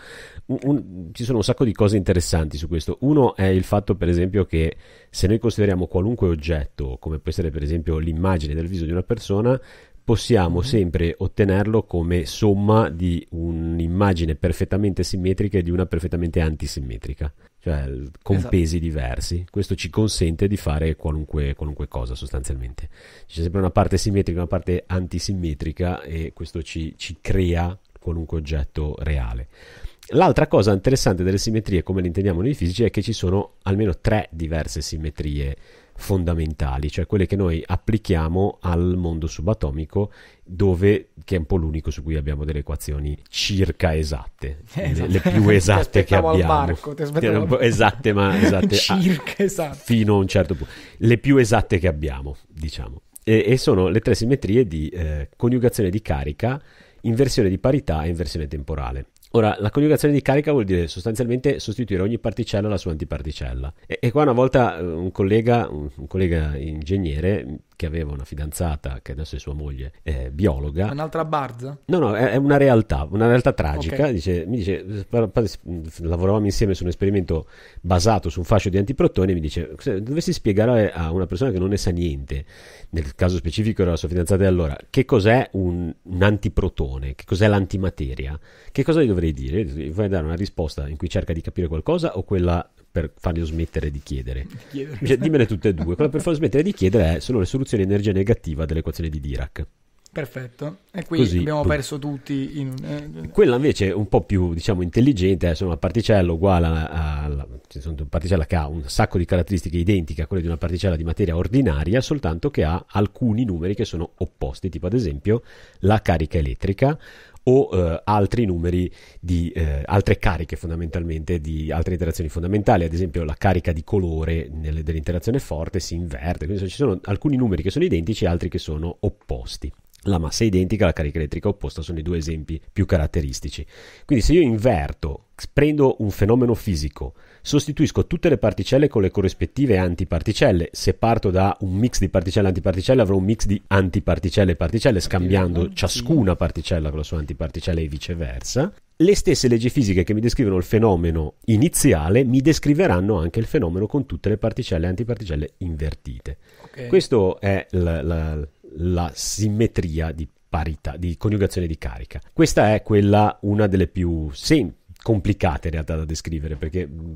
Un, un, ci sono un sacco di cose interessanti su questo. Uno è il fatto, per esempio, che se noi consideriamo qualunque oggetto, come può essere per esempio l'immagine del viso di una persona, possiamo mhm. sempre ottenerlo come somma di un'immagine perfettamente simmetrica e di una perfettamente antisimmetrica cioè con esatto. pesi diversi. Questo ci consente di fare qualunque, qualunque, cosa sostanzialmente. C'è sempre una parte simmetrica e una parte antisimmetrica e questo ci, ci crea qualunque oggetto reale. L'altra cosa interessante delle simmetrie, come le intendiamo noi fisici, è che ci sono almeno tre diverse simmetrie fondamentali, cioè quelle che noi applichiamo al mondo subatomico dove, che è un po' l'unico su cui abbiamo delle equazioni circa esatte, esatto. le, le, più esatte che abbiamo. Barco, esatte, ma esatte circa a, esatte. Fino a un certo punto. Le più esatte che abbiamo, diciamo. E, e sono le tre simmetrie di eh, coniugazione di carica, inversione di parità e inversione temporale. Ora, la coniugazione di carica vuol dire sostanzialmente sostituire ogni particella alla sua antiparticella. E, e qua una volta eh, un collega, un, un collega ingegnere che aveva una fidanzata che adesso è sua moglie, eh, biologa. Un'altra barza? No, no, è, è una realtà, una realtà tragica. Okay. Dice, mi dice, lavoravamo insieme su un esperimento basato su un fascio di antiprotoni e mi dice, dovessi spiegare a una persona che non ne sa niente, nel caso specifico era la sua fidanzata di allora, che cos'è un, un antiprotone, che cos'è l'antimateria, che cosa gli dovrei dire? Gli fai dare una risposta in cui cerca di capire qualcosa o quella per farglielo smettere di chiedere. chiedere. Cioè, dimmene tutte e due. Quella per fargli smettere di chiedere è, sono le soluzioni di energia negativa dell'equazione di Dirac. Perfetto, e qui Così, abbiamo boom. perso tutti. In un... Eh, Quella invece un po' più diciamo intelligente è eh, una particella uguale a, a una particella che ha un sacco di caratteristiche identiche a quelle di una particella di materia ordinaria, soltanto che ha alcuni numeri che sono opposti, tipo ad esempio la carica elettrica o eh, altri numeri di eh, altre cariche fondamentalmente di altre interazioni fondamentali ad esempio la carica di colore nelle, dell'interazione forte si inverte quindi ci sono alcuni numeri che sono identici e altri che sono opposti la massa è identica, la carica elettrica opposta sono i due esempi più caratteristici. Quindi se io inverto, prendo un fenomeno fisico, sostituisco tutte le particelle con le corrispettive antiparticelle. Se parto da un mix di particelle e antiparticelle, avrò un mix di antiparticelle e particelle, scambiando ciascuna particella con la sua antiparticella e viceversa. Le stesse leggi fisiche che mi descrivono il fenomeno iniziale mi descriveranno anche il fenomeno con tutte le particelle e antiparticelle invertite. Okay. Questa è la, la, la simmetria di parità, di coniugazione di carica. Questa è quella, una delle più semplici complicate in realtà da descrivere perché mm,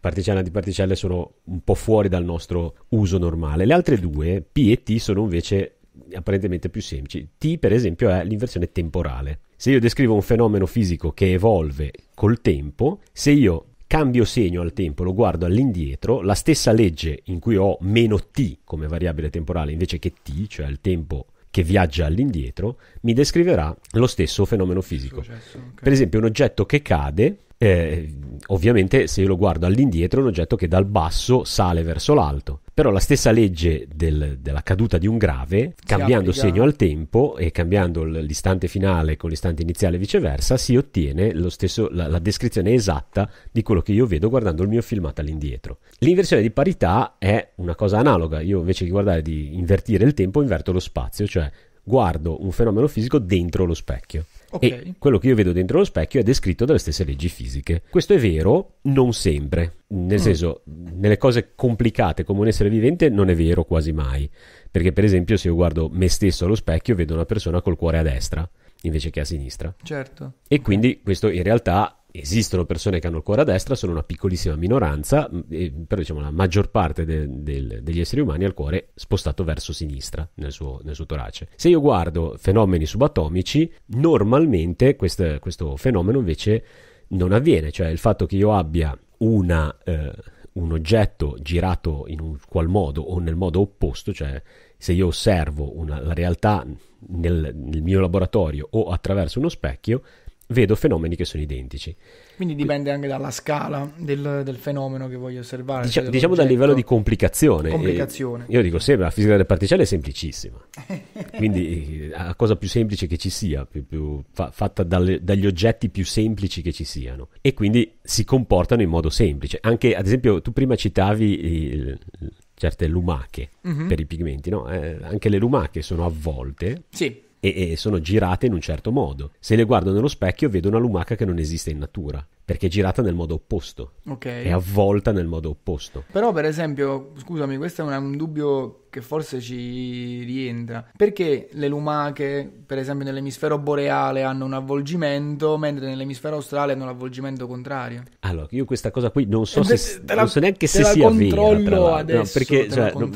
particelle e antiparticelle sono un po' fuori dal nostro uso normale. Le altre due, P e T, sono invece apparentemente più semplici. T, per esempio, è l'inversione temporale. Se io descrivo un fenomeno fisico che evolve col tempo, se io cambio segno al tempo, lo guardo all'indietro, la stessa legge in cui ho meno T come variabile temporale invece che T, cioè il tempo che viaggia all'indietro, mi descriverà lo stesso fenomeno fisico. Successo, okay. Per esempio, un oggetto che cade eh, ovviamente se io lo guardo all'indietro è un oggetto che dal basso sale verso l'alto. Però la stessa legge del, della caduta di un grave, cambiando segno al tempo e cambiando l'istante finale con l'istante iniziale e viceversa, si ottiene stesso, la, la, descrizione esatta di quello che io vedo guardando il mio filmato all'indietro. L'inversione di parità è una cosa analoga. Io invece di guardare di invertire il tempo, inverto lo spazio, cioè guardo un fenomeno fisico dentro lo specchio. Okay. E quello che io vedo dentro lo specchio è descritto dalle stesse leggi fisiche. Questo è vero, non sempre. Nel mm. senso, nelle cose complicate come un essere vivente non è vero quasi mai. Perché, per esempio, se io guardo me stesso allo specchio, vedo una persona col cuore a destra invece che a sinistra. Certo. E okay. quindi questo in realtà esistono persone che hanno il cuore a destra, sono una piccolissima minoranza, però diciamo la maggior parte de, de, degli esseri umani ha il cuore spostato verso sinistra nel suo, nel suo torace. Se io guardo fenomeni subatomici, normalmente quest, questo fenomeno invece non avviene, cioè il fatto che io abbia una, eh, un oggetto girato in un qual modo o nel modo opposto, cioè se io osservo una, la realtà nel, nel mio laboratorio o attraverso uno specchio, vedo fenomeni che sono identici. Quindi dipende anche dalla scala del, del fenomeno che voglio osservare. Dici- cioè diciamo dal livello di complicazione. complicazione. Io dico sempre, la fisica delle particelle è semplicissima. Quindi eh, la cosa più semplice che ci sia, più, più fa- fatta dalle, dagli oggetti più semplici che ci siano. E quindi si comportano in modo semplice. Anche, ad esempio, tu prima citavi il, certe lumache uh-huh. per i pigmenti, no? eh, anche le lumache sono avvolte. Sì e, e sono girate in un certo modo. Se le guardo nello specchio vedo una lumaca che non esiste in natura perché è girata nel modo opposto. Ok. È avvolta nel modo opposto. Però, per esempio, scusami, questo è una, un dubbio che forse ci rientra. Perché le lumache, per esempio, nell'emisfero boreale hanno un avvolgimento, mentre nell'emisfero australe hanno l'avvolgimento contrario? Allora, io questa cosa qui non so, eh, se, la, non so neanche se sia vera. Adesso, no, perché, cioè, non,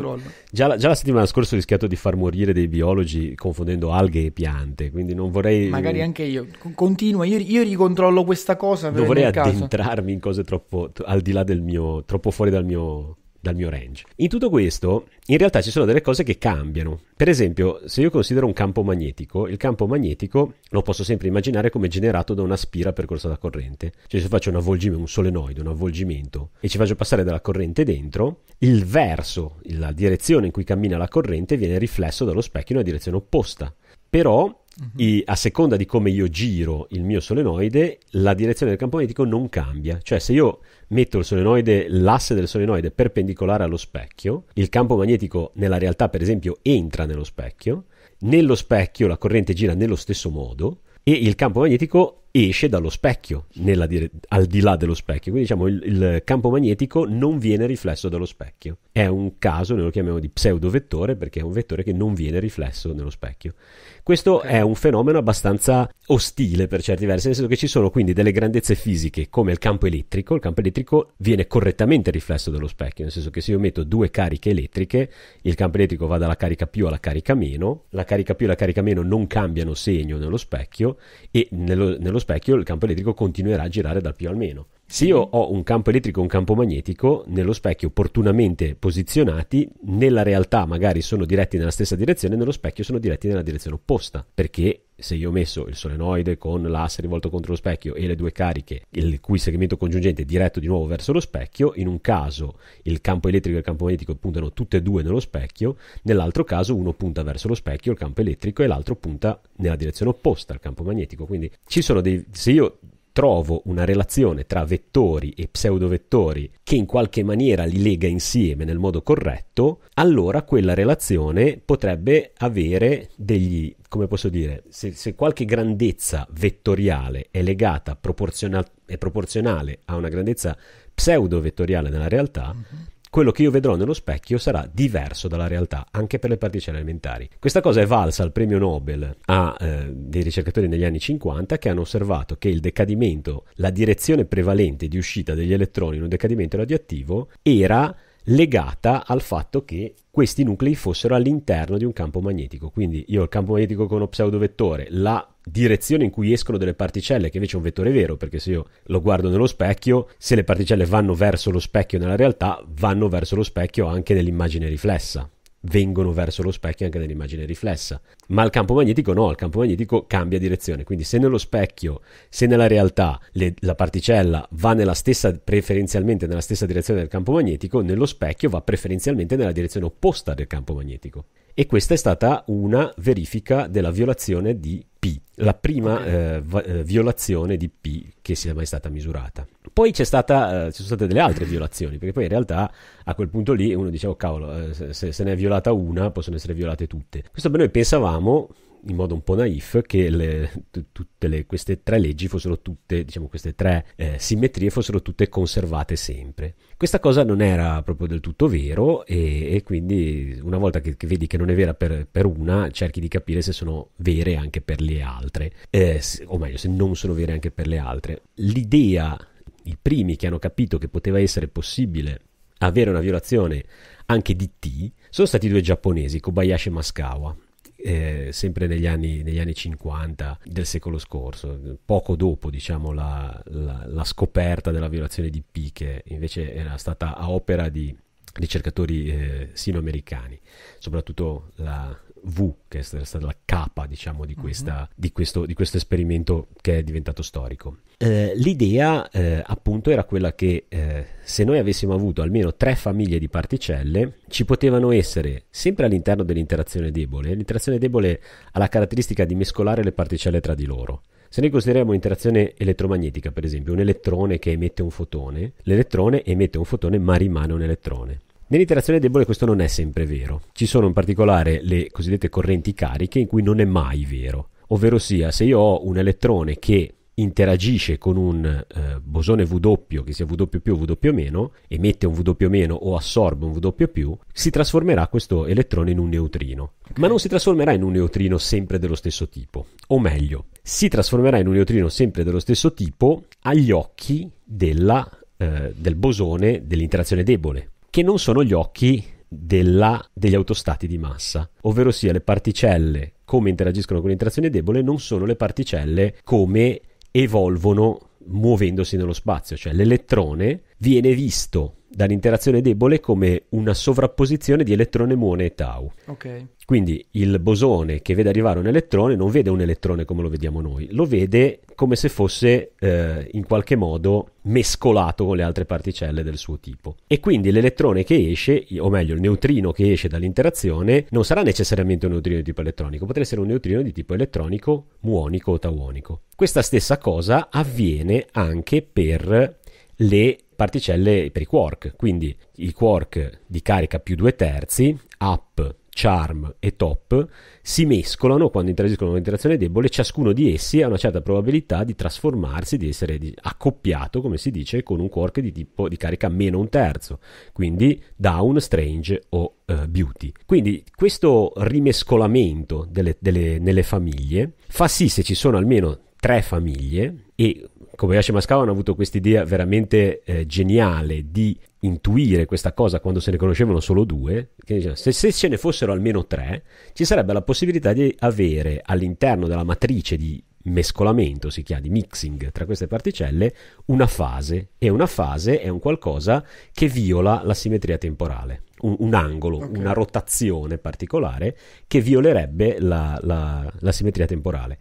già, la, già, la, settimana scorsa ho rischiato di far morire dei biologi confondendo alghe e piante, quindi non vorrei... Magari anche io. Continua, io, io ricontrollo questa cosa. Dovrei vorrei addentrarmi in cose troppo al di là del mio, troppo fuori dal mio, dal mio range. In tutto questo, in realtà ci sono delle cose che cambiano. Per esempio, se io considero un campo magnetico, il campo magnetico lo posso sempre immaginare come generato da una spira percorsa da corrente. Cioè se faccio un avvolgimento, un solenoide, un avvolgimento e ci faccio passare della corrente dentro, il verso, la direzione in cui cammina la corrente viene riflesso dallo specchio in una direzione opposta però uh-huh. i, a seconda di come io giro il mio solenoide, la direzione del campo magnetico non cambia. Cioè, se io metto l'asse del solenoide perpendicolare allo specchio, il campo magnetico nella realtà, per esempio, entra nello specchio, nello specchio la corrente gira nello stesso modo e il campo magnetico esce dallo specchio, dire- al di là dello specchio. Quindi diciamo il, il campo magnetico non viene riflesso dallo specchio. È un caso, noi lo chiamiamo di pseudovettore perché è un vettore che non viene riflesso nello specchio. Questo okay. è un fenomeno abbastanza ostile per certi versi, nel senso che ci sono quindi delle grandezze fisiche come il campo elettrico, il campo elettrico viene correttamente riflesso dallo specchio, nel senso che se io metto due cariche elettriche, il campo elettrico va dalla carica più alla carica meno, la carica più e la carica meno non cambiano segno nello specchio e nello, nello specchio il campo elettrico continuerà a girare dal più al meno. Se io ho un campo elettrico e un campo magnetico nello specchio opportunamente posizionati, nella realtà magari sono diretti nella stessa direzione, nello specchio sono diretti nella direzione opposta, perché se io ho messo il solenoide con l'asse rivolto contro lo specchio e le due cariche, il cui segmento congiungente è diretto di nuovo verso lo specchio, in un caso il campo elettrico e il campo magnetico puntano tutte e due nello specchio, nell'altro caso uno punta verso lo specchio, il campo elettrico, e l'altro punta nella direzione opposta al campo magnetico. Quindi ci sono dei... se io trovo una relazione tra vettori e pseudovettori che in qualche maniera li lega insieme nel modo corretto, allora quella relazione potrebbe avere degli, come posso dire, se, se qualche grandezza vettoriale è legata, proporzional- è proporzionale a una grandezza pseudovettoriale nella realtà, mm-hmm quello che io vedrò nello specchio sarà diverso dalla realtà, anche per le particelle elementari. Questa cosa è valsa al premio Nobel a eh, dei ricercatori negli anni 50 che hanno osservato che il decadimento, la direzione prevalente di uscita degli elettroni in un decadimento radioattivo era legata al fatto che questi nuclei fossero all'interno di un campo magnetico. Quindi io ho il campo magnetico con uno pseudovettore, la direzione in cui escono delle particelle, che invece è un vettore vero, perché se io lo guardo nello specchio, se le particelle vanno verso lo specchio nella realtà, vanno verso lo specchio anche nell'immagine riflessa vengono verso lo specchio anche nell'immagine riflessa. Ma il campo magnetico no, il campo magnetico cambia direzione, quindi se nello specchio, se nella realtà le, la particella va nella stessa, preferenzialmente nella stessa direzione del campo magnetico, nello specchio va preferenzialmente nella direzione opposta del campo magnetico e questa è stata una verifica della violazione di P, la prima eh, va- eh, violazione di P che sia mai stata misurata. Poi c'è stata, eh, ci sono state delle altre violazioni, perché poi in realtà a quel punto lì uno diceva, oh, cavolo, eh, se, se, ne è violata una possono essere violate tutte. Questo per noi pensavamo, in modo un po' naif che le, t- tutte le, queste tre leggi fossero tutte, diciamo queste tre eh, simmetrie fossero tutte conservate sempre. Questa cosa non era proprio del tutto vero e, e quindi una volta che, che, vedi che non è vera per, per, una cerchi di capire se sono vere anche per le altre, eh, se, o meglio se non sono vere anche per le altre. L'idea, i primi che hanno capito che poteva essere possibile avere una violazione anche di T sono stati due giapponesi, Kobayashi e Maskawa eh, sempre negli anni, negli anni, 50 del secolo scorso, poco dopo diciamo, la, la, la scoperta della violazione di P che invece era stata a opera di ricercatori eh, sinoamericani, soprattutto la, V, che è stata la capa diciamo, di, mhm. questa, mm-hmm. di, questo, di, questo, esperimento che è diventato storico. Eh, l'idea eh, appunto era quella che eh, se noi avessimo avuto almeno tre famiglie di particelle ci potevano essere sempre all'interno dell'interazione debole. L'interazione debole ha la caratteristica di mescolare le particelle tra di loro. Se noi consideriamo un'interazione elettromagnetica, per esempio, un elettrone che emette un fotone, l'elettrone emette un fotone ma rimane un elettrone. Nell'interazione debole questo non è sempre vero. Ci sono in particolare le cosiddette correnti cariche in cui non è mai vero. Ovvero sia, se io ho un elettrone che interagisce con un eh, bosone W che sia W più o W meno, emette un W meno o assorbe un W più, si trasformerà questo elettrone in un neutrino. Okay. Ma non si trasformerà in un neutrino sempre dello stesso tipo. O meglio, si trasformerà in un neutrino sempre dello stesso tipo agli occhi della, eh, del bosone dell'interazione debole che non sono gli occhi della, degli autostati di massa, ovvero sia le particelle come interagiscono con l'interazione debole non sono le particelle come evolvono muovendosi nello spazio, cioè l'elettrone viene visto dall'interazione debole come una sovrapposizione di elettrone, muone e tau. Okay. Quindi il bosone che vede arrivare un elettrone non vede un elettrone come lo vediamo noi, lo vede come se fosse eh, in qualche modo mescolato con le altre particelle del suo tipo. E quindi l'elettrone che esce, o meglio il neutrino che esce dall'interazione, non sarà necessariamente un neutrino di tipo elettronico, potrebbe essere un neutrino di tipo elettronico, muonico o tauonico. Questa stessa cosa avviene anche per le particelle per i quark, quindi il quark di carica più due terzi, up charm e top si mescolano quando interagiscono con un'interazione debole, ciascuno di essi ha una certa probabilità di trasformarsi, di essere accoppiato, come si dice, con un quark di tipo di carica meno un terzo, quindi down, strange o uh, beauty. Quindi questo rimescolamento delle, delle, nelle famiglie fa sì, se ci sono almeno tre famiglie, e come Maskawa hanno avuto questa idea veramente eh, geniale di intuire questa cosa quando se ne conoscevano solo due, che se, se ce ne fossero almeno tre, ci sarebbe la possibilità di avere all'interno della matrice di mescolamento, si chiama, di mixing tra queste particelle, una fase. E una fase è un qualcosa che viola la simmetria temporale, un, un angolo, okay. una rotazione particolare che violerebbe la, la, la simmetria temporale.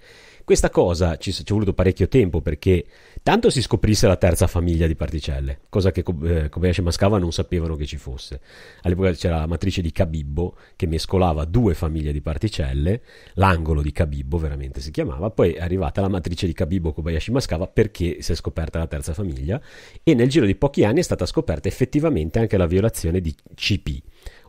Questa cosa ci, ci è voluto parecchio tempo perché tanto si scoprisse la terza famiglia di particelle, cosa che eh, Kobayashi e Mascava non sapevano che ci fosse. All'epoca c'era la matrice di Kabibbo che mescolava due famiglie di particelle, l'angolo di Kabibbo veramente si chiamava, poi è arrivata la matrice di Kabibbo Kobayashi Mascava perché si è scoperta la terza famiglia e nel giro di pochi anni è stata scoperta effettivamente anche la violazione di CP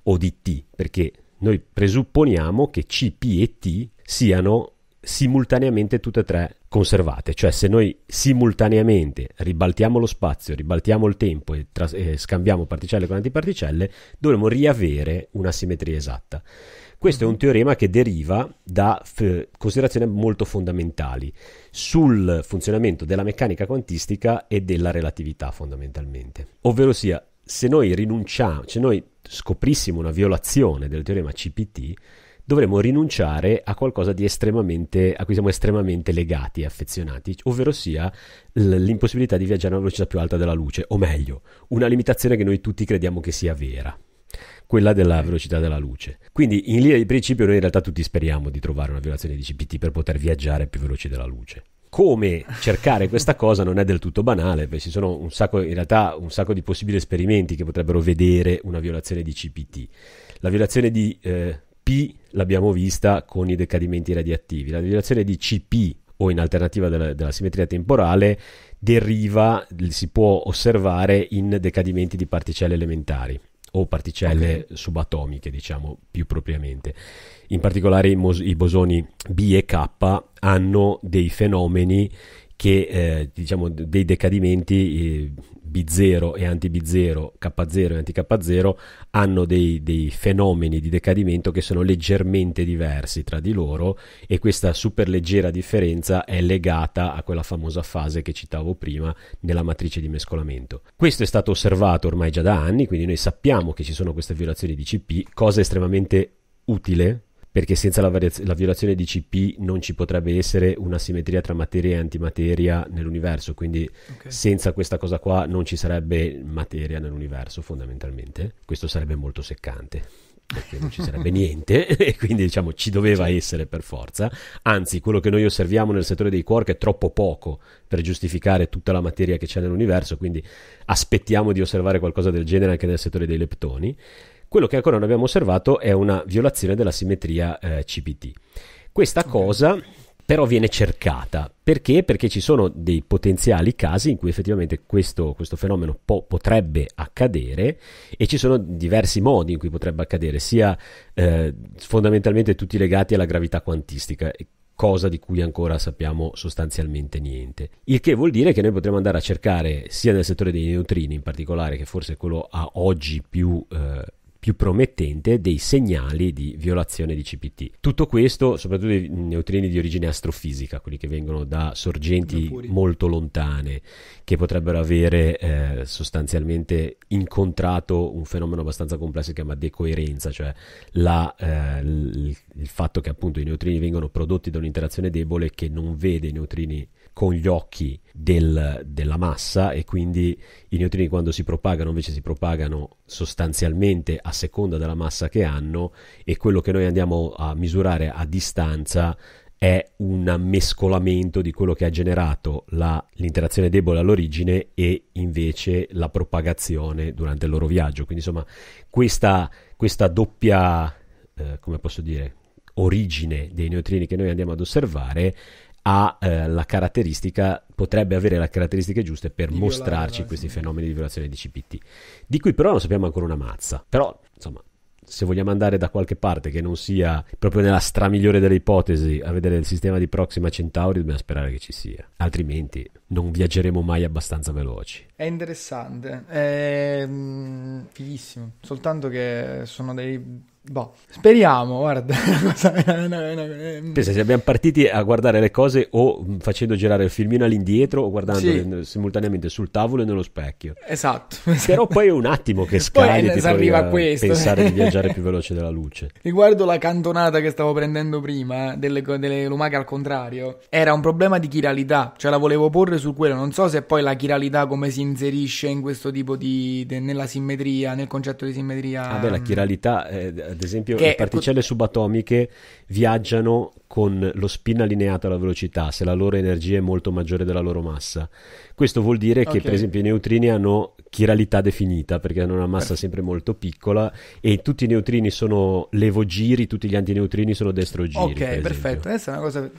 o di T, perché noi presupponiamo che CP e T siano simultaneamente tutte e tre conservate, cioè se noi simultaneamente ribaltiamo lo spazio, ribaltiamo il tempo e, tras- e scambiamo particelle con antiparticelle, dovremo riavere una simmetria esatta. Questo è un mm-hmm. teorema che deriva da f- considerazioni molto fondamentali sul funzionamento della meccanica quantistica e della relatività fondamentalmente. Ovvero sia, se noi rinunciamo, se noi scoprissimo una violazione del teorema CPT, dovremmo rinunciare a qualcosa a cui siamo estremamente legati e affezionati, ovvero sia l'impossibilità di viaggiare a una velocità più alta della luce, o meglio, una limitazione che noi tutti crediamo che sia vera quella della velocità della luce. Quindi in linea di principio noi in realtà tutti speriamo di trovare una violazione di CPT per poter viaggiare più veloci della luce. Come cercare questa cosa non è del tutto banale, beh, ci sono un sacco, in realtà un sacco di possibili esperimenti che potrebbero vedere una violazione di CPT. La violazione di eh, P l'abbiamo vista con i decadimenti radioattivi. La derivazione di CP o in alternativa della, della simmetria temporale deriva, si può osservare in decadimenti di particelle elementari o particelle okay. subatomiche, diciamo più propriamente. In particolare i, mos- i bosoni B e K hanno dei fenomeni che eh, diciamo dei decadimenti eh, B0 e anti-B0, K0 e anti-K0 hanno dei, dei, fenomeni di decadimento che sono leggermente diversi tra di loro e questa super leggera differenza è legata a quella famosa fase che citavo prima nella matrice di mescolamento. Questo è stato osservato ormai già da anni, quindi noi sappiamo che ci sono queste violazioni di CP, cosa estremamente utile perché senza la, variaz- la, violazione di CP non ci potrebbe essere una simmetria tra materia e antimateria nell'universo, quindi okay. senza questa cosa qua non ci sarebbe materia nell'universo fondamentalmente, questo sarebbe molto seccante perché non ci sarebbe niente e quindi diciamo ci doveva essere per forza, anzi quello che noi osserviamo nel settore dei quark è troppo poco per giustificare tutta la materia che c'è nell'universo, quindi aspettiamo di osservare qualcosa del genere anche nel settore dei leptoni quello che ancora non abbiamo osservato è una violazione della simmetria eh, CBT. Questa cosa però viene cercata. Perché? Perché ci sono dei potenziali casi in cui effettivamente questo, questo fenomeno po- potrebbe accadere e ci sono diversi modi in cui potrebbe accadere, sia eh, fondamentalmente tutti legati alla gravità quantistica, cosa di cui ancora sappiamo sostanzialmente niente. Il che vuol dire che noi potremmo andare a cercare sia nel settore dei neutrini in particolare, che forse è quello a oggi più eh, più promettente dei segnali di violazione di CPT. Tutto questo, soprattutto i neutrini di origine astrofisica, quelli che vengono da sorgenti molto lontane, che potrebbero avere eh, sostanzialmente incontrato un fenomeno abbastanza complesso che si chiama decoerenza, cioè la, eh, il, il fatto che appunto i neutrini vengono prodotti da un'interazione debole che non vede i neutrini con gli occhi del, della massa e quindi i neutrini quando si propagano invece si propagano sostanzialmente a seconda della massa che hanno e quello che noi andiamo a misurare a distanza è un mescolamento di quello che ha generato la, l'interazione debole all'origine e invece la propagazione durante il loro viaggio. Quindi insomma questa, questa doppia, eh, come posso dire, origine dei neutrini che noi andiamo ad osservare ha eh, la caratteristica, potrebbe avere le caratteristiche giuste per di mostrarci violare, questi sì. fenomeni di violazione di CPT, di cui però non sappiamo ancora una mazza. Però, insomma, se vogliamo andare da qualche parte che non sia proprio nella stramigliore delle ipotesi a vedere il sistema di Proxima Centauri, dobbiamo sperare che ci sia, altrimenti non viaggeremo mai abbastanza veloci. È interessante, è mm, fighissimo, soltanto che sono dei Boh, speriamo, guarda. Pensa, se abbiamo partiti a guardare le cose o facendo girare il filmino all'indietro o guardandole sì. simultaneamente sul tavolo e nello specchio. Esatto. Però poi è un attimo che scali poi, eh, ti a eh, questo. pensare di viaggiare più veloce della luce. Riguardo la cantonata che stavo prendendo prima, eh, delle, delle lumache al contrario, era un problema di chiralità, cioè la volevo porre su quello. Non so se poi la chiralità come si inserisce in questo tipo di... De, nella simmetria, nel concetto di simmetria. Vabbè, ah, la mm. chiralità... È, ad esempio che le particelle pot- subatomiche viaggiano con lo spin allineato alla velocità, se la loro energia è molto maggiore della loro massa. Questo vuol dire okay. che per esempio i neutrini hanno chiralità definita perché hanno una massa eh. sempre molto piccola e tutti i neutrini sono levogiri, tutti gli antineutrini sono destrogiri. Ok, per perfetto, questa è una cosa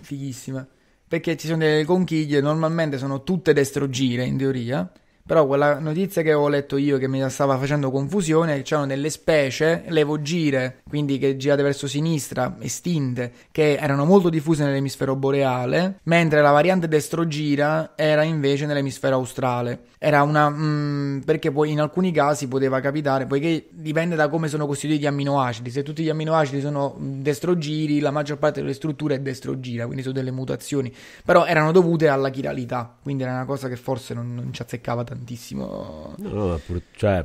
fighissima perché ci sono delle conchiglie, normalmente sono tutte destrogire in teoria però quella notizia che ho letto io che mi stava facendo confusione, c'erano delle specie levogire, quindi che girate verso sinistra, estinte, che erano molto diffuse nell'emisfero boreale, mentre la variante destrogira era invece nell'emisfero australe. Era una... Mm, perché poi in alcuni casi poteva capitare, poiché dipende da come sono costituiti gli amminoacidi. Se tutti gli amminoacidi sono mm, destrogiri, la maggior parte delle strutture è destrogira, quindi sono delle mutazioni. Però erano dovute alla chiralità, quindi era una cosa che forse non, non ci azzeccava tanto tantissimo. No, no, pur, cioè,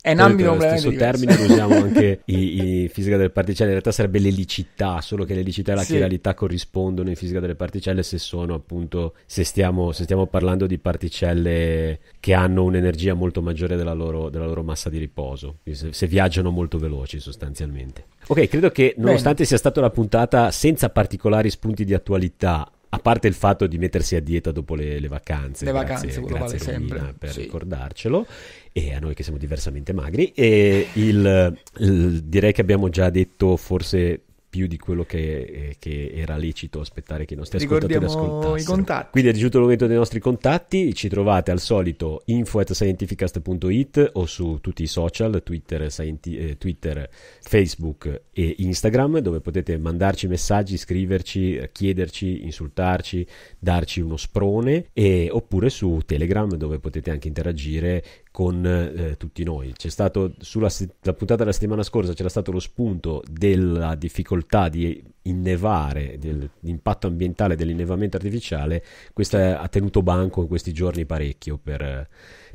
è un ambito lo stesso diverso. termine lo usiamo anche in fisica delle particelle in realtà sarebbe l'elicità solo che l'elicità e la sì. chiralità corrispondono in fisica delle particelle se sono appunto se stiamo, se stiamo parlando di particelle che hanno un'energia molto maggiore della loro, della loro massa di riposo se, se, viaggiano molto veloci sostanzialmente ok credo che nonostante Bene. sia stata una puntata senza particolari spunti di attualità a parte il fatto di mettersi a dieta dopo le, le vacanze, le grazie, vacanze, grazie vale Romina per sì. ricordarcelo, e a noi che siamo diversamente magri, e il, il, direi che abbiamo già detto forse più di quello che, eh, che era lecito aspettare che i nostri Ricordiamo ascoltatori ascoltassero. Quindi è giunto il momento dei nostri contatti, ci trovate al solito info at scientificast.it o su tutti i social, Twitter, scienti- eh, Twitter, Facebook e Instagram, dove potete mandarci messaggi, scriverci, chiederci, insultarci, darci uno sprone, e, oppure su Telegram dove potete anche interagire con eh, tutti noi. C'è stato sulla puntata della settimana scorsa c'era stato lo spunto della difficoltà di innevare, dell'impatto ambientale dell'innevamento artificiale. Questo ha tenuto banco in questi giorni parecchio per,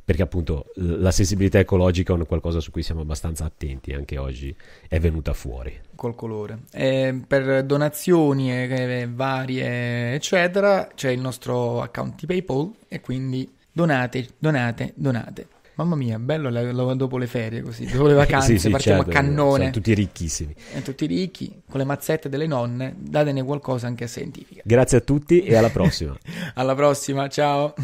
perché appunto la sensibilità ecologica è qualcosa su cui siamo abbastanza attenti anche oggi è venuta fuori. Col colore. Eh, per donazioni eh, varie eccetera c'è il nostro account di PayPal e quindi donate, donate, donate. Mamma mia, bello dopo le ferie così, dopo le vacanze, sì, sì, partiamo certo, a cannone. Sono tutti ricchissimi. E tutti ricchi, con le mazzette delle nonne, datene qualcosa anche a scientifica. Grazie a tutti e alla prossima. alla prossima, ciao.